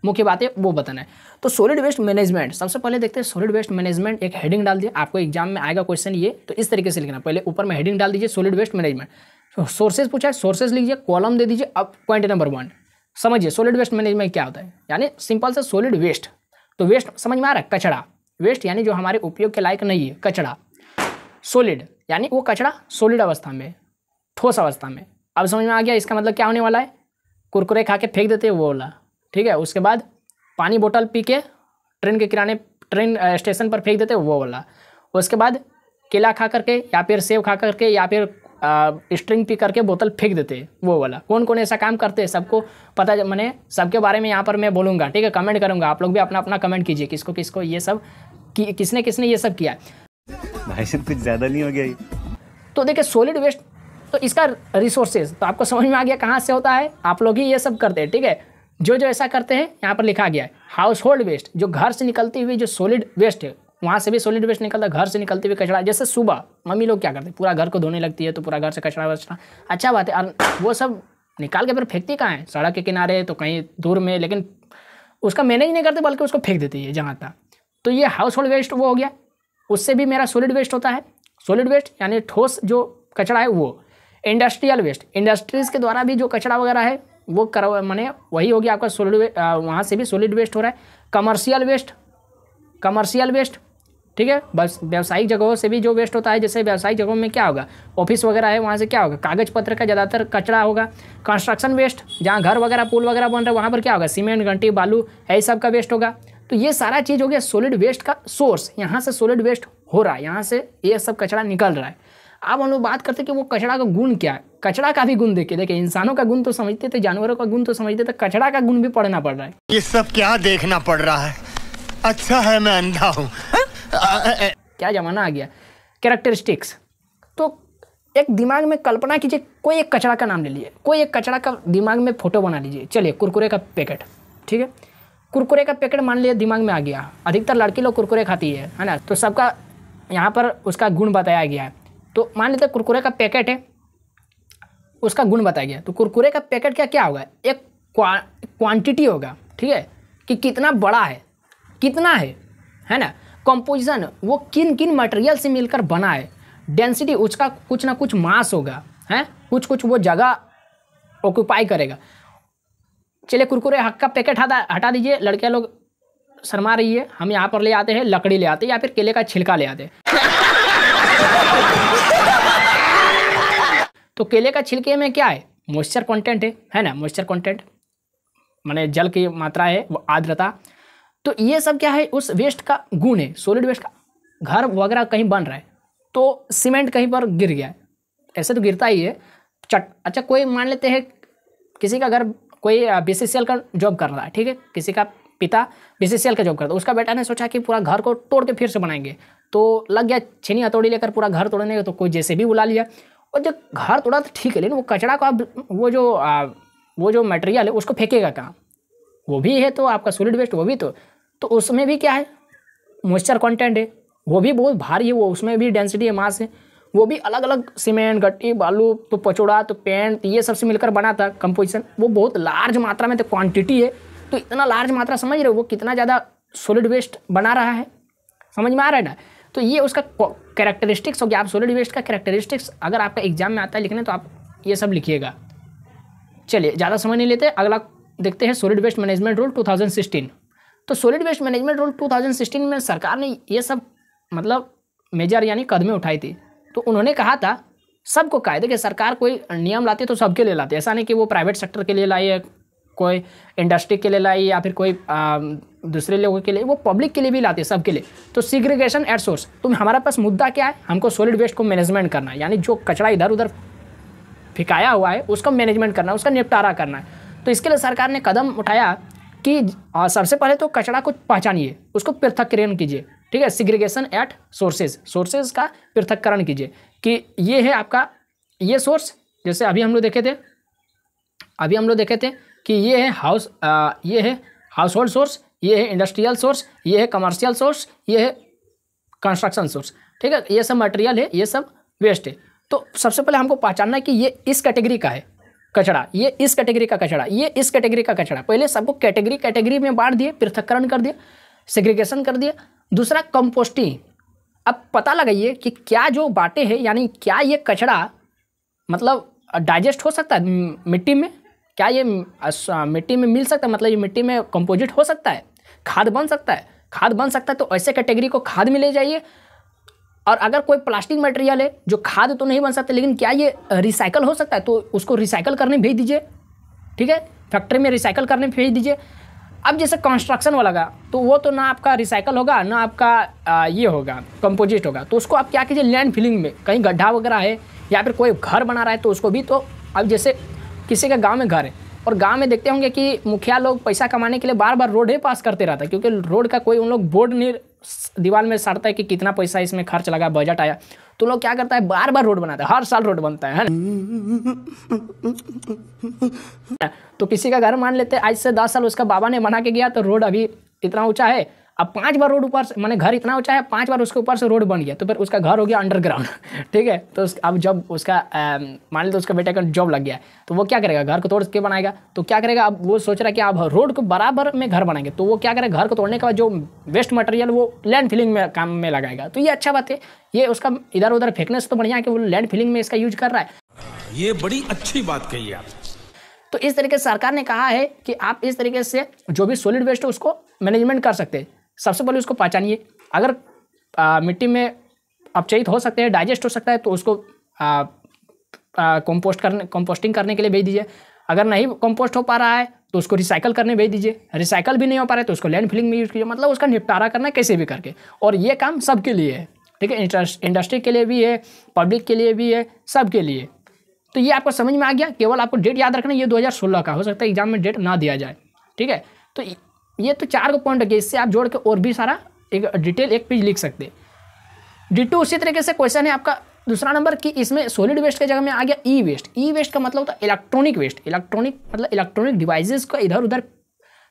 A: मुख्य बात है वो बताना है तो सोलिड वेस्ट मैनेजमेंट सबसे पहले देखते हैं सोलिड वेस्ट मैनेजमेंट एक हेडिंग डाल दिया आपको एग्जाम में आएगा क्वेश्चन ये तो इस तरीके से लिखना पहले ऊपर में हेडिंग डाल दीजिए सोलिड वेस्ट मैनेजमेंट सोर्सेज पूछा है सोर्सेज लिखिए कॉलम दे दीजिए अब पॉइंट नंबर वन समझिए सॉलिड वेस्ट मैनेजमेंट क्या होता है यानी सिंपल से सॉलिड वेस्ट तो वेस्ट समझ में आ रहा है कचरा वेस्ट यानी जो हमारे उपयोग के लायक नहीं है कचरा सोलिड यानी वो कचरा सोलिड अवस्था में ठोस अवस्था में अब समझ में आ गया इसका मतलब क्या होने वाला है कुरकुरे खा के फेंक देते हैं वो वाला ठीक है उसके बाद पानी बोतल पी के ट्रेन के किराने ट्रेन स्टेशन पर फेंक देते हैं वो वाला उसके बाद केला खा करके या फिर सेब खा करके या फिर स्ट्रिंग पी करके बोतल फेंक देते हैं वो वाला कौन कौन ऐसा काम करते हैं सबको पता मैंने सबके बारे में यहाँ पर मैं बोलूँगा ठीक है कमेंट करूँगा आप लोग भी अपना अपना कमेंट कीजिए किसको किसको ये सब कि, किसने किसने ये सब किया भाई सब कुछ ज़्यादा नहीं हो गया तो देखिए सॉलिड वेस्ट तो इसका रिसोर्सेज तो आपको समझ में आ गया कहाँ से होता है आप लोग ही ये सब करते हैं ठीक है जो जो ऐसा करते हैं यहाँ पर लिखा गया है हाउस होल्ड वेस्ट जो घर से निकलती हुई जो सॉलिड वेस्ट है वहाँ से भी सॉलिड वेस्ट निकलता है घर से निकलते हुए कचरा जैसे सुबह मम्मी लोग क्या करते हैं पूरा घर को धोने लगती है तो पूरा घर से कचरा वचरा अच्छा बात है वो सब निकाल के फिर फेंकती कहाँ है सड़क के किनारे तो कहीं दूर में लेकिन उसका मैनेज नहीं करते बल्कि उसको फेंक देती है जहाँ तक तो ये हाउस होल्ड वेस्ट वो हो गया उससे भी मेरा सॉलिड वेस्ट होता है सॉलिड वेस्ट यानी ठोस जो कचरा है वो इंडस्ट्रियल वेस्ट इंडस्ट्रीज़ के द्वारा भी जो कचरा वगैरह है वो कर मैंने वही हो गया आपका सॉलिड वहाँ से भी सॉलिड वेस्ट हो रहा है कमर्शियल वेस्ट कमर्शियल वेस्ट ठीक है बस व्यावसायिक जगहों से भी जो वेस्ट होता है जैसे व्यावसायिक जगहों में क्या होगा ऑफिस वगैरह है वहाँ से क्या होगा कागज पत्र का ज़्यादातर कचरा होगा कंस्ट्रक्शन वेस्ट जहाँ घर वगैरह पुल वगैरह बन रहा है वहाँ पर क्या होगा सीमेंट घंटी बालू यही सब का वेस्ट होगा तो ये सारा चीज़ हो गया सोलिड वेस्ट का सोर्स यहाँ से सोलिड वेस्ट हो रहा है यहाँ से ये सब कचरा निकल रहा है अब हम लोग बात करते कि वो कचरा का गुण क्या है कचरा का भी गुण देखिए देखिए इंसानों का गुण तो समझते थे जानवरों का गुण तो समझते थे कचरा का गुण भी पढ़ना पड़ रहा है ये सब क्या देखना पड़ रहा है अच्छा है मैं अंधा हूँ हाँ? क्या ज़माना आ गया कैरेक्टरिस्टिक्स तो एक दिमाग में कल्पना कीजिए कोई एक कचरा का नाम ले लीजिए कोई एक कचरा का दिमाग में फ़ोटो बना लीजिए चलिए कुरकुरे का पैकेट ठीक है कुरकुरे का पैकेट मान लिया दिमाग में आ गया अधिकतर लड़की लोग कुरकुरे खाती है है ना तो सबका यहाँ पर उसका गुण बताया गया है तो मान लेते कुरकुरे का पैकेट है उसका गुण बताया गया तो कुरकुरे का पैकेट क्या क्या होगा एक क्वांटिटी होगा ठीक है कि कितना बड़ा है कितना है है ना कंपोजिशन वो किन किन मटेरियल से मिलकर बना है डेंसिटी उसका कुछ ना कुछ मास होगा है कुछ कुछ वो जगह ऑक्यूपाई करेगा चलिए कुरकुरे हक का पैकेट हटा हटा दीजिए लड़के लोग शर्मा रही है हम यहाँ पर ले आते हैं लकड़ी ले आते हैं या फिर केले का छिलका ले आते तो केले का छिलके में क्या है मॉइस्चर कंटेंट है है ना मॉइस्चर कंटेंट माने जल की मात्रा है वो आर्द्रता तो ये सब क्या है उस वेस्ट का गुण है सॉलिड वेस्ट का घर वगैरह कहीं बन रहा है तो सीमेंट कहीं पर गिर गया है ऐसे तो गिरता ही है चट अच्छा कोई मान लेते हैं किसी का घर कोई बी का जॉब कर रहा है ठीक है किसी का पिता बी का जॉब करता है उसका बेटा ने सोचा कि पूरा घर को तोड़ के फिर से बनाएंगे तो लग गया छीनी हथौड़ी लेकर पूरा घर तोड़ने का तो कोई जैसे भी बुला लिया और जब घर तोड़ा तो ठीक है लेकिन वो कचरा का वो जो आ, वो जो मटेरियल है उसको फेंकेगा कहाँ वो भी है तो आपका सॉलिड वेस्ट वो भी तो तो उसमें भी क्या है मॉइस्चर कंटेंट है वो भी बहुत भारी है वो उसमें भी डेंसिटी है मास है वो भी अलग अलग सीमेंट गट्टी बालू तो पचोड़ा तो पेंट ये सब से मिलकर बना था कंपोजिशन वो बहुत लार्ज मात्रा में तो क्वांटिटी है तो इतना लार्ज मात्रा समझ रहे हो वो कितना ज़्यादा सॉलिड वेस्ट बना रहा है समझ में आ रहा है ना तो ये उसका कैरेक्टरिस्टिक्स हो गया आप सॉलिड वेस्ट का कैरेक्टरिस्टिक्स अगर आपका एग्जाम में आता है लिखने तो आप ये सब लिखिएगा चलिए ज़्यादा समय नहीं लेते अगला देखते हैं solid waste management rule two तो सॉलिड वेस्ट मैनेजमेंट रूल 2016 में सरकार ने ये सब मतलब मेजर यानी कदमें उठाई थी तो उन्होंने कहा था सबको कायदे कि सरकार कोई नियम लाती है तो सबके लिए लाती है ऐसा नहीं कि वो प्राइवेट सेक्टर के लिए लाई है कोई इंडस्ट्री के लिए लाई या फिर कोई आ, दूसरे लोगों के लिए वो पब्लिक के लिए भी लाती है सबके लिए तो सीग्रीगेशन एट सोर्स तुम हमारे पास मुद्दा क्या है हमको सॉलिड वेस्ट को मैनेजमेंट करना है यानी जो कचरा इधर उधर फिकाया हुआ है उसका मैनेजमेंट करना है उसका निपटारा करना है तो इसके लिए सरकार ने कदम उठाया कि सबसे पहले तो कचरा को पहचानिए उसको पृथककरण कीजिए ठीक है सिग्रीगेशन एट सोर्सेज सोर्सेज का पृथककरण कीजिए कि ये है आपका ये सोर्स जैसे अभी हम लोग देखे थे अभी हम लोग देखे थे कि ये है हाउस ये है हाउस होल्ड सोर्स ये है इंडस्ट्रियल सोर्स ये है कमर्शियल सोर्स ये है कंस्ट्रक्शन सोर्स ठीक है ये सब मटेरियल है ये सब वेस्ट है तो सबसे पहले हमको पहचानना है कि ये इस कैटेगरी का है कचड़ा ये इस कैटेगरी का कचड़ा ये इस कैटेगरी का कचड़ा पहले सबको कैटेगरी कैटेगरी में बांट दिए पृथककरण कर दिया सेग्रीगेशन कर दिया दूसरा कंपोस्टिंग अब पता लगाइए कि क्या जो बाटे हैं यानी क्या ये कचड़ा मतलब डाइजेस्ट हो सकता है मिट्टी में क्या ये मिट्टी में मिल सकता है मतलब ये मिट्टी में कंपोजिट हो सकता है खाद बन सकता है खाद बन सकता है तो ऐसे कैटेगरी को खाद में ले जाइए और अगर कोई प्लास्टिक मटेरियल है जो खाद तो नहीं बन सकते लेकिन क्या ये रिसाइकल हो सकता है तो उसको रिसाइकल करने भेज दीजिए ठीक है फैक्ट्री में रिसाइकल करने भेज दीजिए अब जैसे कंस्ट्रक्शन वाला का तो वो तो ना आपका रिसाइकल होगा ना आपका आ, ये होगा कंपोजिट होगा तो उसको आप क्या कीजिए लैंड फिलिंग में कहीं गड्ढा वगैरह है या फिर कोई घर बना रहा है तो उसको भी तो अब जैसे किसी का गाँव में घर है और गांव में देखते होंगे कि मुखिया लोग पैसा कमाने के लिए बार बार रोड ही पास करते रहता है क्योंकि रोड का कोई उन लोग बोर्ड नहीं दीवार में सड़ता है कि कितना पैसा इसमें खर्च लगा बजट आया तो लोग क्या करता है बार बार रोड बनाता है हर साल रोड बनता है, है तो किसी का घर मान लेते हैं आज से दस साल उसका बाबा ने बना के गया तो रोड अभी इतना ऊंचा है अब पांच बार रोड ऊपर से मैंने घर इतना ऊंचा है पांच बार उसके ऊपर से रोड बन गया तो फिर उसका घर हो गया अंडरग्राउंड ठीक है तो अब जब उसका मान लीजिए तो उसका बेटे का जॉब लग गया तो वो क्या करेगा घर को तोड़ के बनाएगा तो क्या करेगा अब वो सोच रहा है कि अब रोड को बराबर में घर बनाएंगे तो वो क्या करेगा घर को तोड़ने के बाद जो वेस्ट मटेरियल वो लैंड फिलिंग में काम में लगाएगा तो ये अच्छा बात है ये उसका इधर उधर फेंकने से तो बढ़िया है कि वो लैंड फिलिंग में इसका यूज कर रहा है ये बड़ी अच्छी बात कही आप तो इस तरीके से सरकार ने कहा है कि आप इस तरीके से जो भी सॉलिड वेस्ट है उसको मैनेजमेंट कर सकते हैं सबसे पहले उसको पहचानिए अगर आ, मिट्टी में अपचयित हो सकते हैं डाइजेस्ट हो सकता है तो उसको कंपोस्ट करने कंपोस्टिंग करने के लिए भेज दीजिए अगर नहीं कंपोस्ट हो पा रहा है तो उसको रिसाइकल करने भेज दीजिए रिसाइकल भी नहीं हो पा रहा है तो उसको लैंड फिलिंग में यूज़ कीजिए मतलब उसका निपटारा करना कैसे भी करके और ये काम सबके लिए है ठीक है इंडस्ट्री के लिए भी है पब्लिक के लिए भी है सब लिए तो ये आपको समझ में आ गया केवल आपको डेट याद रखना ये दो का हो सकता है एग्जाम में डेट ना दिया जाए ठीक है तो ये तो चार को पॉइंट रखिए इससे आप जोड़ के और भी सारा एक डिटेल एक पेज लिख सकते हैं टू उसी तरीके से क्वेश्चन है आपका दूसरा नंबर कि इसमें सॉलिड वेस्ट के जगह में आ गया ई वेस्ट ई वेस्ट का मतलब होता है इलेक्ट्रॉनिक वेस्ट इलेक्ट्रॉनिक मतलब इलेक्ट्रॉनिक डिवाइसेस का इधर उधर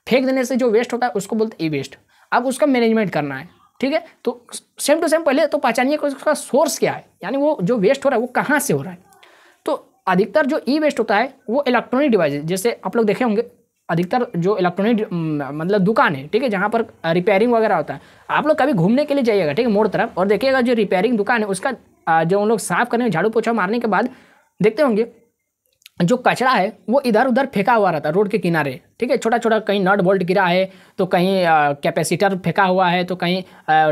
A: फेंक देने से जो वेस्ट होता है उसको बोलते हैं ई e वेस्ट अब उसका मैनेजमेंट करना है ठीक है तो सेम टू सेम पहले तो पहचानिए कि उसका सोर्स क्या है यानी वो जो वेस्ट हो रहा है वो कहाँ से हो रहा है तो अधिकतर जो ई e वेस्ट होता है वो इलेक्ट्रॉनिक डिवाइस जैसे आप लोग देखे होंगे अधिकतर जो इलेक्ट्रॉनिक मतलब दुकान है ठीक है जहाँ पर रिपेयरिंग वगैरह होता है आप लोग कभी घूमने के लिए जाइएगा ठीक है मोड़ तरफ और देखिएगा जो रिपेयरिंग दुकान है उसका जो उन लोग साफ़ करने झाड़ू पोछा मारने के बाद देखते होंगे जो कचरा है वो इधर उधर फेंका हुआ रहता है रोड के किनारे ठीक है छोटा छोटा कहीं नट बोल्ट गिरा है तो कहीं कैपेसिटर फेंका हुआ है तो कहीं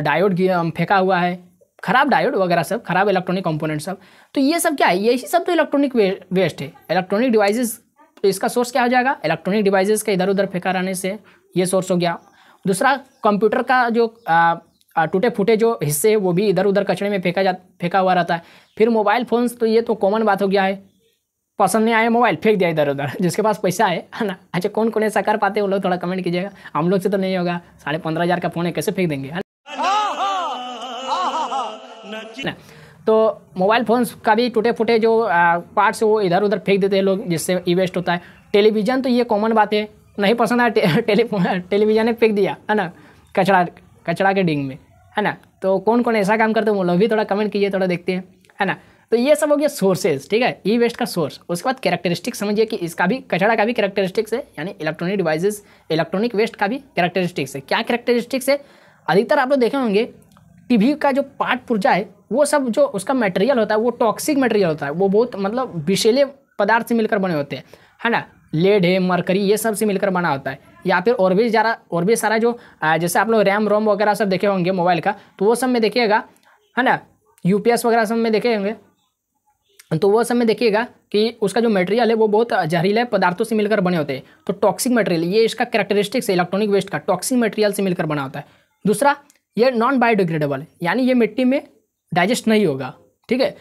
A: डायोड फेंका हुआ है खराब डायोड वगैरह सब खराब इलेक्ट्रॉनिक कंपोनेंट सब तो ये सब क्या है यही सब तो इलेक्ट्रॉनिक वेस्ट है इलेक्ट्रॉनिक डिवाइसेस तो इसका सोर्स क्या हो जाएगा इलेक्ट्रॉनिक डिवाइसेस का इधर उधर फेंका रहने से ये सोर्स हो गया दूसरा कंप्यूटर का जो टूटे फूटे जो हिस्से वो भी इधर उधर कचड़े में फेंका जा फेंका हुआ रहता है फिर मोबाइल फ़ोन्स तो ये तो कॉमन बात हो गया है पसंद नहीं आया मोबाइल फेंक दिया इधर उधर जिसके पास पैसा है है ना अच्छा कौन कौन ऐसा कर पाते हैं वो लोग थोड़ा कमेंट कीजिएगा हम लोग से तो नहीं होगा साढ़े पंद्रह हज़ार का फ़ोन है कैसे फेंक देंगे है ना तो मोबाइल फ़ोन्स का भी टूटे फूटे जो पार्ट्स वो इधर उधर फेंक देते हैं लोग जिससे ई वेस्ट होता है टेलीविज़न तो ये कॉमन बात है नहीं पसंद आया टेलीफोन टेलीविज़न ने फेंक दिया है ना कचरा कचरा के डिंग में है ना तो कौन कौन ऐसा काम करते हैं वो लोग भी थोड़ा कमेंट कीजिए थोड़ा देखते हैं है ना तो ये सब हो गया सोर्सेज ठीक है ई वेस्ट का सोर्स उसके बाद कैरेक्टरिस्टिक समझिए कि इसका भी कचरा का भी कैरेक्टरिस्टिक्स है यानी इलेक्ट्रॉनिक डिवाइसेस इलेक्ट्रॉनिक वेस्ट का भी कैरेक्टरिस्टिक्स है क्या कैरेक्टरिस्टिक्स है अधिकतर आप लोग देखे होंगे टीवी का जो पार्ट पुर्जा है वो सब जो उसका मटेरियल होता है वो टॉक्सिक मटेरियल होता है वो बहुत मतलब विशेले पदार्थ से मिलकर बने होते हैं है ना लेड है मरकरी ये सब से मिलकर बना होता है या फिर और भी ज़्यादा और भी सारा जो जैसे आप लोग रैम रोम वगैरह सब देखे होंगे मोबाइल का तो वो सब में देखिएगा है ना यू वगैरह सब में देखे होंगे तो वो सब में देखिएगा कि उसका जो मटेरियल है वो बहुत जहरीले पदार्थों से मिलकर बने होते हैं तो टॉक्सिक मटेरियल ये इसका कैरेक्टरिस्टिक्स है इलेक्ट्रॉनिक वेस्ट का टॉक्सिक मटेरियल से मिलकर बना होता है दूसरा ये नॉन बायोडिग्रेडेबल यानी ये मिट्टी में डाइजेस्ट नहीं होगा ठीक है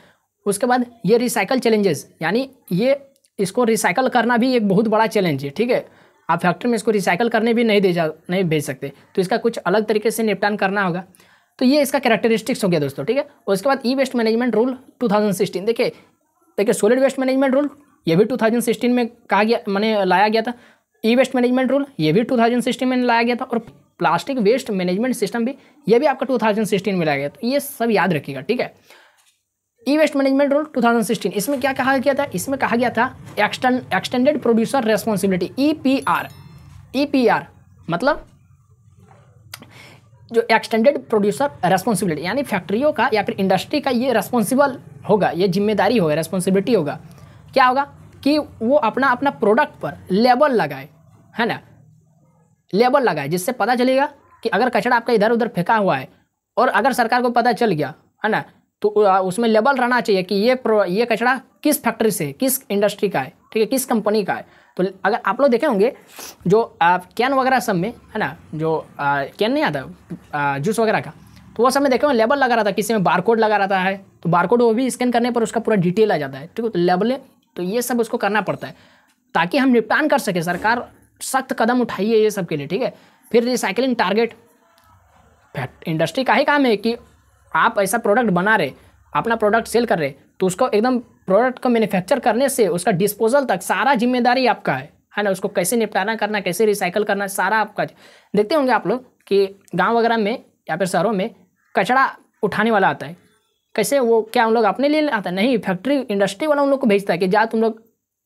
A: उसके बाद ये रिसाइकल चैलेंजेस यानी ये इसको रिसाइकल करना भी एक बहुत बड़ा चैलेंज है ठीक है आप फैक्ट्री में इसको रिसाइकल करने भी नहीं दे जा नहीं भेज सकते तो इसका कुछ अलग तरीके से निपटान करना होगा तो ये इसका कैरेक्टरिस्टिक्स हो गया दोस्तों ठीक है उसके बाद ई वेस्ट मैनेजमेंट रूल 2016 देखिए देखिए सोलिड वेस्ट मैनेजमेंट रूल ये भी 2016 में कहा गया मैंने लाया गया था ई वेस्ट मैनेजमेंट रूल ये भी 2016 में लाया गया था और प्लास्टिक वेस्ट मैनेजमेंट सिस्टम भी ये भी आपका 2016 में लाया गया तो ये सब याद रखिएगा ठीक है ई वेस्ट मैनेजमेंट रूल 2016 इसमें क्या कहा गया था इसमें कहा गया था extended producer responsibility E P R E P R मतलब जो एक्सटेंडेड प्रोड्यूसर रेस्पॉन्सिबिलिटी यानी फैक्ट्रियों का या फिर इंडस्ट्री का ये रेस्पॉन्सिबल होगा ये जिम्मेदारी होगा रेस्पॉन्सिबिलिटी होगा क्या होगा कि वो अपना अपना प्रोडक्ट पर लेबल लगाए है ना लेबल लगा है जिससे पता चलेगा कि अगर कचरा आपका इधर उधर फेंका हुआ है और अगर सरकार को पता चल गया है ना तो उसमें लेबल रहना चाहिए कि ये ये कचरा किस फैक्ट्री से किस इंडस्ट्री का है ठीक है किस कंपनी का है तो अगर आप लोग देखे होंगे जो कैन वगैरह सब में है ना जो कैन नहीं आता जूस वगैरह का तो वो सब में देखे लेबल लगा रहा था किसी में बारकोड लगा रहता है तो बारकोड वो भी स्कैन करने पर उसका पूरा डिटेल आ जाता है ठीक है तो लेबल तो ये सब उसको करना पड़ता है ताकि हम निपटान कर सके सरकार सख्त कदम उठाइए ये सब के लिए ठीक है फिर रिसाइकलिंग टारगेट इंडस्ट्री का ही काम है कि आप ऐसा प्रोडक्ट बना रहे अपना प्रोडक्ट सेल कर रहे तो उसको एकदम प्रोडक्ट को मैन्युफैक्चर करने से उसका डिस्पोजल तक सारा जिम्मेदारी आपका है है ना उसको कैसे निपटाना करना कैसे रिसाइकल करना सारा आपका देखते होंगे आप लोग कि गांव वगैरह में या फिर शहरों में कचरा उठाने वाला आता है कैसे वो क्या उन लोग अपने लिए आता है नहीं फैक्ट्री इंडस्ट्री वाला उन लोग को भेजता है कि जा तुम लोग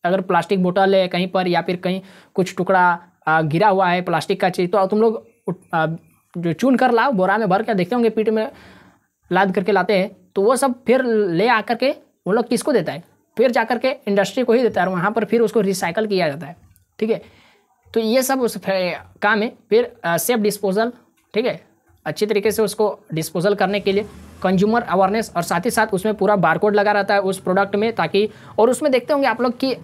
A: अगर प्लास्टिक बोतल है कहीं पर या फिर कहीं कुछ टुकड़ा गिरा हुआ है प्लास्टिक का चीज़ तो तुम लोग जो चुन कर लाओ बोरा में भर के देखते होंगे पीठ में लाद करके लाते हैं तो वो सब फिर ले आकर के उन लोग किसको देता है फिर जा के इंडस्ट्री को ही देता है और वहाँ पर फिर उसको रिसाइकल किया जाता है ठीक है तो ये सब उस काम है फिर सेफ डिस्पोजल ठीक है अच्छी तरीके से उसको डिस्पोजल करने के लिए कंज्यूमर अवेयरनेस और साथ ही साथ उसमें पूरा बारकोड लगा रहता है उस प्रोडक्ट में ताकि और उसमें देखते होंगे आप लोग कि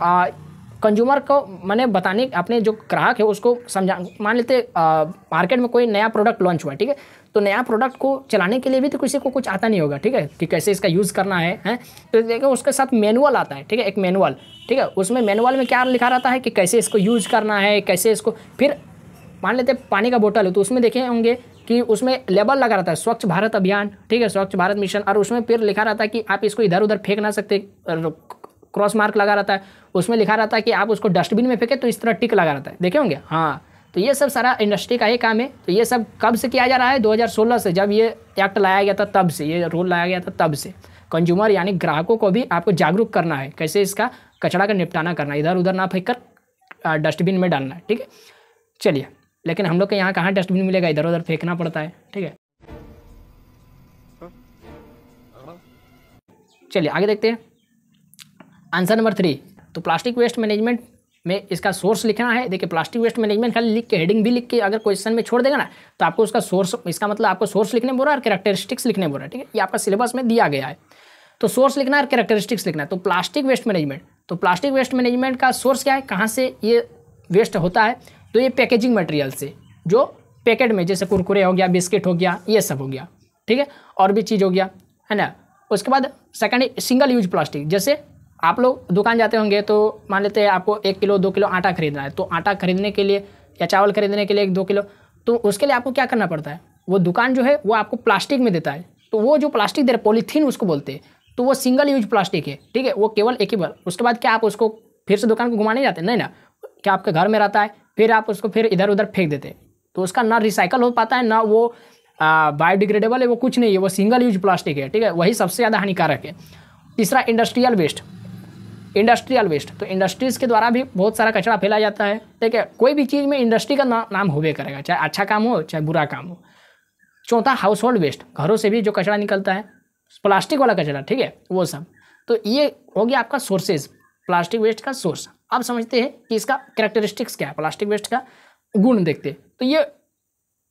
A: कंज्यूमर को मैंने बताने अपने जो ग्राहक है उसको समझा मान लेते मार्केट में कोई नया प्रोडक्ट लॉन्च हुआ ठीक है तो नया प्रोडक्ट को चलाने के लिए भी तो किसी को कुछ आता नहीं होगा ठीक है कि कैसे इसका यूज़ करना है हैं तो देखो उसके साथ मैनुअल आता है ठीक है एक मैनुअल ठीक है उसमें मैनुअल में क्या लिखा रहता है कि कैसे इसको यूज़ करना है कैसे इसको फिर मान लेते पानी का बोतल है तो उसमें देखे होंगे कि उसमें लेबल लगा रहता है स्वच्छ भारत अभियान ठीक है स्वच्छ भारत मिशन और उसमें फिर लिखा रहता है कि आप इसको इधर उधर फेंक ना सकते क्रॉस मार्क लगा रहता है उसमें लिखा रहता है कि आप उसको डस्टबिन में फेंकें तो इस तरह टिक लगा रहता है देखे होंगे हाँ तो ये सब सारा इंडस्ट्री का ही काम है तो ये सब कब से किया जा रहा है 2016 से जब ये एक्ट लाया गया था तब से ये रूल लाया गया था तब से कंज्यूमर यानी ग्राहकों को भी आपको जागरूक करना है कैसे इसका कचरा का निपटाना करना इधर उधर ना फेंक कर डस्टबिन में डालना है ठीक है चलिए लेकिन हम लोग के यहाँ कहाँ डस्टबिन मिलेगा इधर उधर फेंकना पड़ता है ठीक है चलिए आगे देखते हैं आंसर नंबर थ्री तो प्लास्टिक वेस्ट मैनेजमेंट में इसका सोर्स लिखना है देखिए प्लास्टिक वेस्ट मैनेजमेंट खाली लिख के हेडिंग भी लिख के अगर क्वेश्चन में छोड़ देगा ना तो आपको उसका सोर्स इसका मतलब आपको सोर्स लिखने बोला और कैरेक्टरिस्टिक्स लिखने बोला ठीक है ये आपका सिलेबस में दिया गया है तो सोर्स लिखना है और कैरेक्टरिस्टिक्स लिखना है तो प्लास्टिक वेस्ट मैनेजमेंट तो प्लास्टिक वेस्ट मैनेजमेंट का सोर्स क्या है कहाँ से ये वेस्ट होता है तो ये पैकेजिंग मटेरियल से जो पैकेट में जैसे कुरकुरे हो गया बिस्किट हो गया ये सब हो गया ठीक है और भी चीज़ हो गया है ना उसके बाद सेकंड सिंगल यूज प्लास्टिक जैसे आप लोग दुकान जाते होंगे तो मान लेते हैं आपको एक किलो दो किलो आटा खरीदना है तो आटा खरीदने के लिए या चावल खरीदने के लिए एक दो किलो तो उसके लिए आपको क्या करना पड़ता है वो दुकान जो है वो आपको प्लास्टिक में देता है तो वो जो प्लास्टिक दे रहा पॉलीथीन उसको बोलते हैं तो वो सिंगल यूज प्लास्टिक है ठीक है वो केवल एक ही बार उसके बाद क्या आप उसको फिर से दुकान को घुमाने जाते हैं नहीं ना क्या आपके घर में रहता है फिर आप उसको फिर इधर उधर फेंक देते तो उसका ना रिसाइकल हो पाता है ना वो बायोडिग्रेडेबल है वो कुछ नहीं है वो सिंगल यूज प्लास्टिक है ठीक है वही सबसे ज़्यादा हानिकारक है तीसरा इंडस्ट्रियल वेस्ट इंडस्ट्रियल वेस्ट तो इंडस्ट्रीज़ के द्वारा भी बहुत सारा कचरा फैला जाता है ठीक है कोई भी चीज़ में इंडस्ट्री का ना, नाम होवे करेगा चाहे अच्छा काम हो चाहे बुरा काम हो चौथा हाउस होल्ड वेस्ट घरों से भी जो कचरा निकलता है प्लास्टिक वाला कचरा ठीक है वो सब तो ये हो गया आपका सोर्सेज प्लास्टिक वेस्ट का सोर्स अब समझते हैं कि इसका करेक्टरिस्टिक्स क्या है प्लास्टिक वेस्ट का गुण देखते हैं तो ये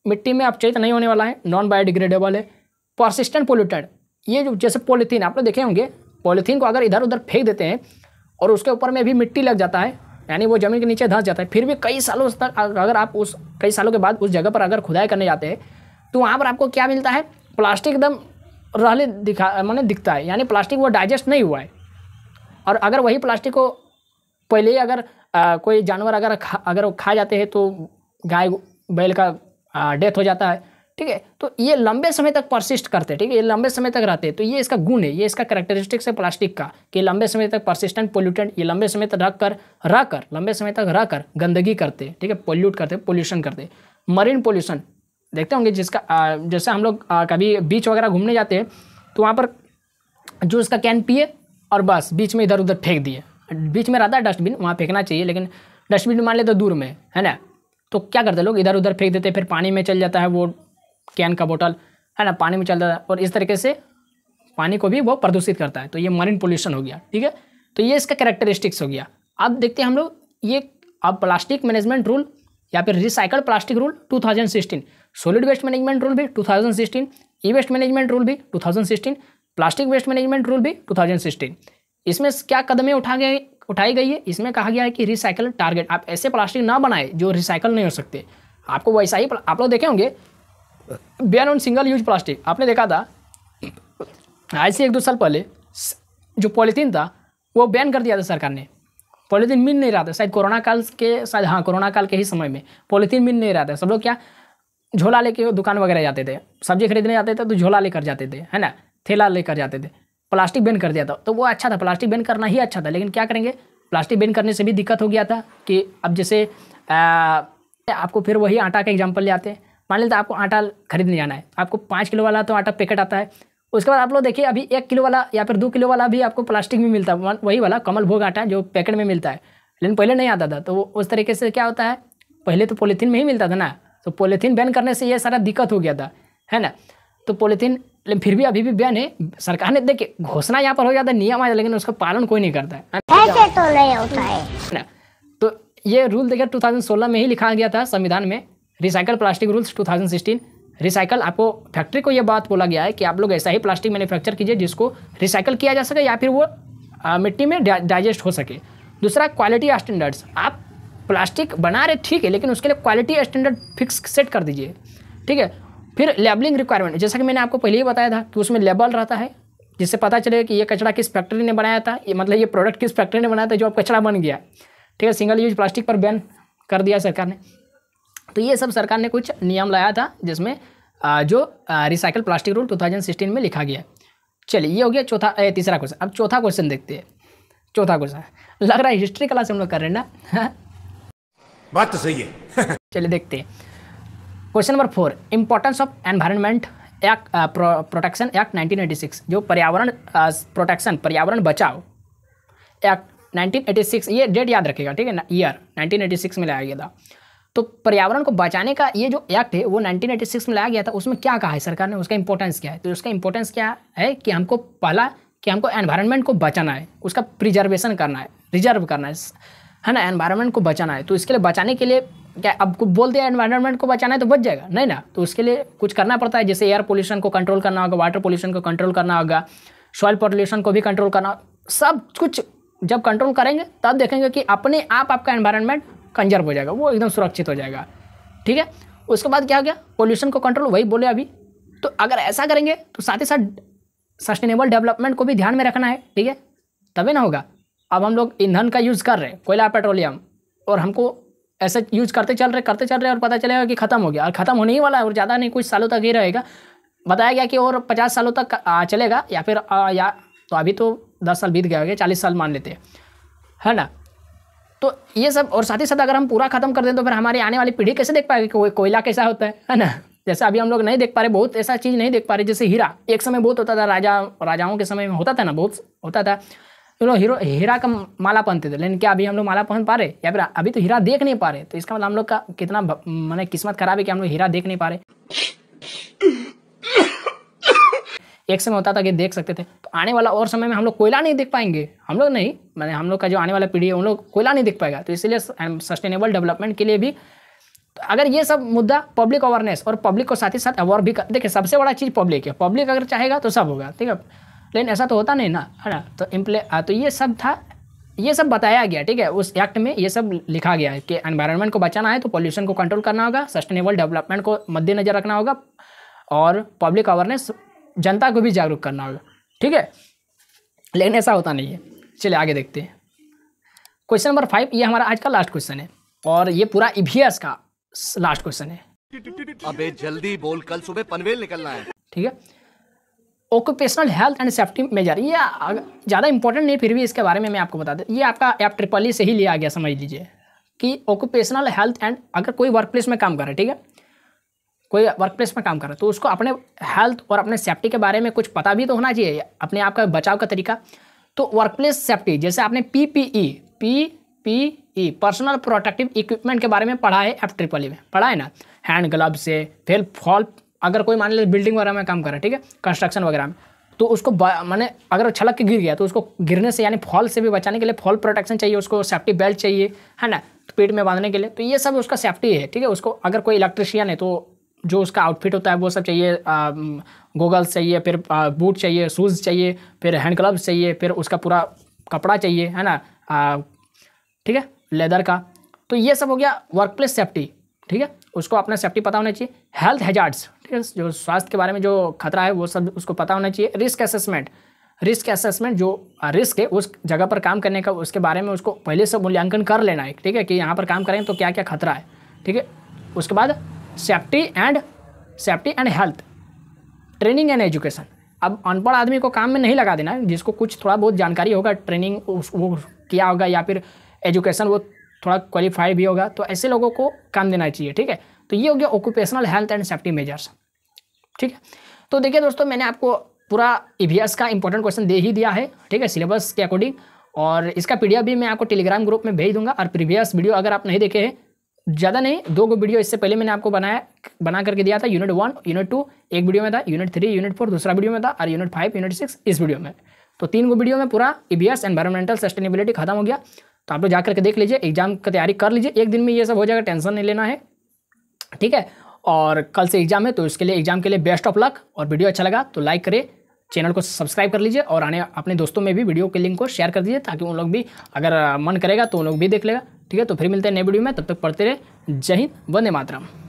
A: मिट्टी में अपचयित नहीं होने वाला है नॉन बायोडिग्रेडेबल है परसिस्टेंट पोल्यूटेड ये जो जैसे पॉलीथीन आपने देखे होंगे पॉलीथीन को अगर इधर उधर फेंक देते हैं और उसके ऊपर में भी मिट्टी लग जाता है यानी वो ज़मीन के नीचे धंस जाता है फिर भी कई सालों तक अगर आप उस कई सालों के बाद उस जगह पर अगर खुदाई करने जाते हैं तो वहाँ पर आपको क्या मिलता है प्लास्टिक एकदम रहले दिखा मैंने दिखता है यानी प्लास्टिक वो डाइजेस्ट नहीं हुआ है और अगर वही प्लास्टिक को पहले ही अगर आ, कोई जानवर अगर खा अगर वो खा जाते हैं तो गाय बैल का आ, डेथ हो जाता है ठीक है तो ये लंबे समय तक परसिस्ट करते हैं ठीक है ये लंबे समय तक रहते हैं तो ये इसका गुण है ये इसका करेक्टरिस्टिक्स है प्लास्टिक का कि लंबे समय तक परसिस्टेंट पोल्यूटेंट ये लंबे समय तक रख कर रह कर लंबे समय तक रह कर गंदगी करते ठीक है पोल्यूट करते पोल्यूशन करते मरीन पोल्यूशन देखते होंगे जिसका जैसे हम लोग कभी बीच वगैरह घूमने जाते हैं तो वहाँ पर जूस का कैन पिए और बस बीच में इधर उधर फेंक दिए बीच में रहता है डस्टबिन वहाँ फेंकना चाहिए लेकिन डस्टबिन मान लेते तो दूर में है ना तो क्या करते लोग इधर उधर फेंक देते फिर पानी में चल जाता है वो कैन का बोतल है ना पानी में चल जाता है और इस तरीके से पानी को भी वो प्रदूषित करता है तो ये मरीन पोल्यूशन हो गया ठीक है तो ये इसका कैरेक्टरिस्टिक्स हो गया अब देखते हैं हम लोग ये अब प्लास्टिक मैनेजमेंट रूल या फिर recycle plastic rule 2016 solid waste management rule भी 2016 ई वेस्ट मैनेजमेंट रूल भी 2016 प्लास्टिक वेस्ट मैनेजमेंट रूल भी 2016 इसमें क्या कदमें उठा गए उठाई गई है इसमें कहा गया है कि रिसाइकल टारगेट आप ऐसे प्लास्टिक ना बनाए जो रिसाइकल नहीं हो सकते आपको वैसा ही आप लोग देखे होंगे ban on single use plastic आपने देखा था आज से एक दो साल पहले जो पॉलीथीन था वो बैन कर दिया था सरकार ने पॉलीथीन मिल नहीं रहा था शायद कोरोना काल के शायद हाँ कोरोना काल के ही समय में पॉलीथीन मिल नहीं रहा था सब लोग क्या झोला लेके दुकान वगैरह जाते थे सब्जी खरीदने जाते थे तो झोला लेकर जाते थे है ना थैला लेकर जाते थे प्लास्टिक बैन कर दिया था तो वो अच्छा था प्लास्टिक बैन करना ही अच्छा था लेकिन क्या करेंगे प्लास्टिक बैन करने से भी दिक्कत हो गया था कि अब जैसे आ, आपको फिर वही आटा का एग्जाम्पल ले आते हैं मान लेते आपको आटा खरीदने जाना है तो आपको पाँच किलो वाला तो आटा पैकेट आता है उसके बाद आप लोग देखिए अभी एक किलो वाला या फिर दो किलो वाला भी आपको प्लास्टिक में मिलता है वही वाला कमल भोग आटा जो पैकेट में मिलता है लेकिन पहले नहीं आता था तो उस तरीके से क्या होता है पहले तो पॉलीथीन में ही मिलता था ना तो पॉलीथीन बैन करने से ये सारा दिक्कत हो गया था है ना तो पॉलीथीन लेकिन फिर भी अभी भी बैन है सरकार ने देखे घोषणा यहाँ पर हो जाता है नियम आ लेकिन उसका पालन कोई नहीं करता है ऐसे तो नहीं होता है तो ये रूल देखिए 2016 में ही लिखा गया था संविधान में रिसाइकल प्लास्टिक रूल्स 2016 रिसाइकल आपको फैक्ट्री को ये बात बोला गया है कि आप लोग ऐसा ही प्लास्टिक मैन्युफैक्चर कीजिए जिसको रिसाइकल किया जा सके या फिर वो आ, मिट्टी में डाइजेस्ट हो सके दूसरा क्वालिटी स्टैंडर्ड्स आप प्लास्टिक बना रहे ठीक है लेकिन उसके लिए क्वालिटी स्टैंडर्ड फिक्स सेट कर दीजिए ठीक है फिर लेबलिंग रिक्वायरमेंट जैसा कि मैंने आपको पहले ही बताया था कि उसमें लेबल रहता है जिससे पता चले कि ये कचरा किस फैक्ट्री ने बनाया था ये मतलब ये प्रोडक्ट किस फैक्ट्री ने बनाया था जो अब कचरा बन गया ठीक है सिंगल यूज प्लास्टिक पर बैन कर दिया सरकार ने तो ये सब सरकार ने कुछ नियम लाया था जिसमें जो रिसाइकल प्लास्टिक रूल 2016 में लिखा गया चलिए ये हो गया चौथा तीसरा क्वेश्चन अब चौथा क्वेश्चन देखते हैं चौथा क्वेश्चन लग रहा है हिस्ट्री क्लास हम लोग कर रहे हैं ना बात तो सही है चलिए देखते हैं question number four importance of environment act protection act 1986 जो पर्यावरण प्रोटेक्शन uh, पर्यावरण बचाओ एक्ट 1986 ये डेट याद रखेगा ठीक है ईयर 1986 में लाया गया था तो पर्यावरण को बचाने का ये जो एक्ट है वो 1986 में लाया गया था उसमें क्या कहा है सरकार ने उसका इंपॉर्टेंस क्या है तो उसका इंपॉर्टेंस क्या है कि हमको पहला कि हमको एनवायरमेंट को बचाना है उसका प्रिजर्वेशन करना है रिजर्व करना है है ना एनवायरनमेंट को बचाना है तो इसके लिए बचाने के लिए क्या आपको बोल दिया एनवायरनमेंट को बचाना है तो बच जाएगा नहीं ना तो उसके लिए कुछ करना पड़ता है जैसे एयर पोल्यूशन को कंट्रोल करना होगा वाटर पोल्यूशन को कंट्रोल करना होगा सॉइल पॉल्यूशन को भी कंट्रोल करना सब कुछ जब कंट्रोल करेंगे तब देखेंगे कि अपने आप आपका एनवायरनमेंट कंजर्व हो जाएगा वो एकदम सुरक्षित हो जाएगा ठीक है उसके बाद क्या हो गया पोल्यूशन को कंट्रोल वही बोले अभी तो अगर ऐसा करेंगे तो साथ ही साथ सस्टेनेबल डेवलपमेंट को भी ध्यान में रखना है ठीक है तभी ना होगा अब हम लोग ईंधन का यूज़ कर रहे हैं कोयला पेट्रोलियम और हमको ऐसा यूज करते चल रहे करते चल रहे और पता चलेगा कि ख़त्म हो गया और ख़त्म होने ही वाला है और ज़्यादा नहीं कुछ सालों तक ही रहेगा बताया गया कि और पचास सालों तक चलेगा या फिर या तो अभी तो दस साल बीत गया होगा चालीस साल मान लेते हैं है ना तो ये सब और साथ ही साथ अगर हम पूरा ख़त्म कर दें तो फिर हमारी आने वाली पीढ़ी कैसे देख पाएगी कि कोयला कैसा होता है है ना जैसे अभी हम लोग नहीं देख पा रहे बहुत ऐसा चीज़ नहीं देख पा रहे जैसे हीरा एक समय बहुत होता था राजा राजाओं के समय में होता था ना बहुत होता था चलो हीरो हीरा का माला पहनते थे लेकिन क्या अभी हम लोग माला पहन पा रहे या फिर अभी तो हीरा देख नहीं पा रहे तो इसका मतलब हम लोग का कितना मैंने किस्मत खराब है कि हम लोग हीरा देख नहीं पा रहे एक समय होता था कि देख सकते थे तो आने वाला और समय में हम लोग कोयला नहीं देख पाएंगे हम लोग नहीं मैंने हम लोग का जो आने वाला पीढ़ी है उन लोग कोयला नहीं देख पाएगा तो इसलिए सस्टेनेबल डेवलपमेंट के लिए भी तो अगर ये सब मुद्दा पब्लिक अवेयरनेस और पब्लिक को साथ ही साथ अवॉर भी कर देखिए सबसे बड़ा चीज़ पब्लिक है पब्लिक अगर चाहेगा तो सब होगा ठीक है लेकिन ऐसा तो होता नहीं ना है ना तो इम्प्ले तो ये सब था ये सब बताया गया ठीक है उस एक्ट में ये सब लिखा गया है कि एनवायरनमेंट को बचाना है तो पॉल्यूशन को कंट्रोल करना होगा सस्टेनेबल डेवलपमेंट को मद्देनजर रखना होगा और पब्लिक अवेयरनेस जनता को भी जागरूक करना होगा ठीक है लेकिन ऐसा होता नहीं है चलिए आगे देखते हैं क्वेश्चन नंबर फाइव ये हमारा आज का लास्ट क्वेश्चन है और ये पूरा ईवीएस का लास्ट क्वेश्चन है अबे जल्दी बोल कल सुबह पनवेल निकलना है ठीक है occupational health and safety measure ये ज़्यादा इंपॉर्टेंट नहीं फिर भी इसके बारे में मैं आपको बता दें ये आपका एफ ट्रिपल ई से ही लिया गया समझ लीजिए कि ऑक्यूपेशनल हेल्थ एंड अगर कोई वर्क प्लेस में काम कर रहा है ठीक है कोई वर्क प्लेस में काम कर रहा है तो उसको अपने हेल्थ और अपने सेफ्टी के बारे में कुछ पता भी तो होना चाहिए अपने आप का बचाव का तरीका तो वर्क प्लेस सेफ्टी जैसे आपने P P E P P E personal protective equipment के बारे में पढ़ा है एफ ट्रिपल ई में पढ़ा है ना हैंड ग्लव्स है फिर फॉल अगर कोई मान लीजिए बिल्डिंग वगैरह में काम कर रहा है ठीक है कंस्ट्रक्शन वगैरह में तो उसको मैंने अगर छलक के गिर गया तो उसको गिरने से यानी फॉल से भी बचाने के लिए फॉल प्रोटेक्शन चाहिए उसको सेफ्टी बेल्ट चाहिए है ना तो पेट में बांधने के लिए तो ये सब उसका सेफ्टी है ठीक है उसको अगर कोई इलेक्ट्रिशियन है तो जो उसका आउटफिट होता है वो सब चाहिए गोगल्स चाहिए फिर बूट चाहिए शूज़ चाहिए फिर हैंड ग्लव्स चाहिए फिर उसका पूरा कपड़ा चाहिए है ना ठीक है लेदर का तो ये सब हो गया वर्क प्लेस सेफ्टी ठीक है उसको अपना सेफ्टी पता होना चाहिए हेल्थ हैजार्ड्स ठीक है जो स्वास्थ्य के बारे में जो खतरा है वो सब उसको पता होना चाहिए रिस्क असेसमेंट रिस्क असेसमेंट जो रिस्क है उस जगह पर काम करने का उसके बारे में उसको पहले से मूल्यांकन कर लेना है ठीक है कि यहाँ पर काम करें तो क्या क्या खतरा है ठीक है उसके बाद safety and safety and health training and education अब अनपढ़ आदमी को काम में नहीं लगा देना जिसको कुछ थोड़ा बहुत जानकारी होगा ट्रेनिंग उस वो किया होगा या फिर एजुकेशन वो थोड़ा क्वालिफाई भी होगा तो ऐसे लोगों को काम देना चाहिए ठीक है तो ये हो गया occupational health and safety measures ठीक है तो देखिए दोस्तों मैंने आपको पूरा ई का इंपॉर्टेंट क्वेश्चन दे ही दिया है ठीक है सिलेबस के अकॉर्डिंग और इसका पीडीएफ भी मैं आपको टेलीग्राम ग्रुप में भेज दूंगा और प्रीवियस वीडियो अगर आप नहीं देखे हैं ज़्यादा नहीं दो गो वीडियो इससे पहले मैंने आपको बनाया बना करके दिया था यूनिट वन यूनिट टू एक वीडियो में था यूनिट थ्री यूनिट फोर दूसरा वीडियो में था और यूनिट फाइव यूनिट सिक्स इस वीडियो में तो तीन गो वीडियो में पूरा ई एस एनवायरमेंटल सस्टेनेबिलिटी खत्म हो गया तो आप लोग जा करके देख लीजिए एग्जाम की तैयारी कर लीजिए एक दिन में ये सब हो जाएगा टेंशन नहीं लेना है ठीक है और कल से एग्जाम है तो इसके लिए एग्जाम के लिए बेस्ट ऑफ लक और वीडियो अच्छा लगा तो लाइक करें चैनल को सब्सक्राइब कर लीजिए और आने अपने दोस्तों में भी वीडियो के लिंक को शेयर कर दीजिए ताकि उन लोग भी अगर मन करेगा तो उन लोग भी देख लेगा ठीक है तो फिर मिलते हैं नए वीडियो में तब तक पढ़ते रहे जय हिंद वंदे मातरम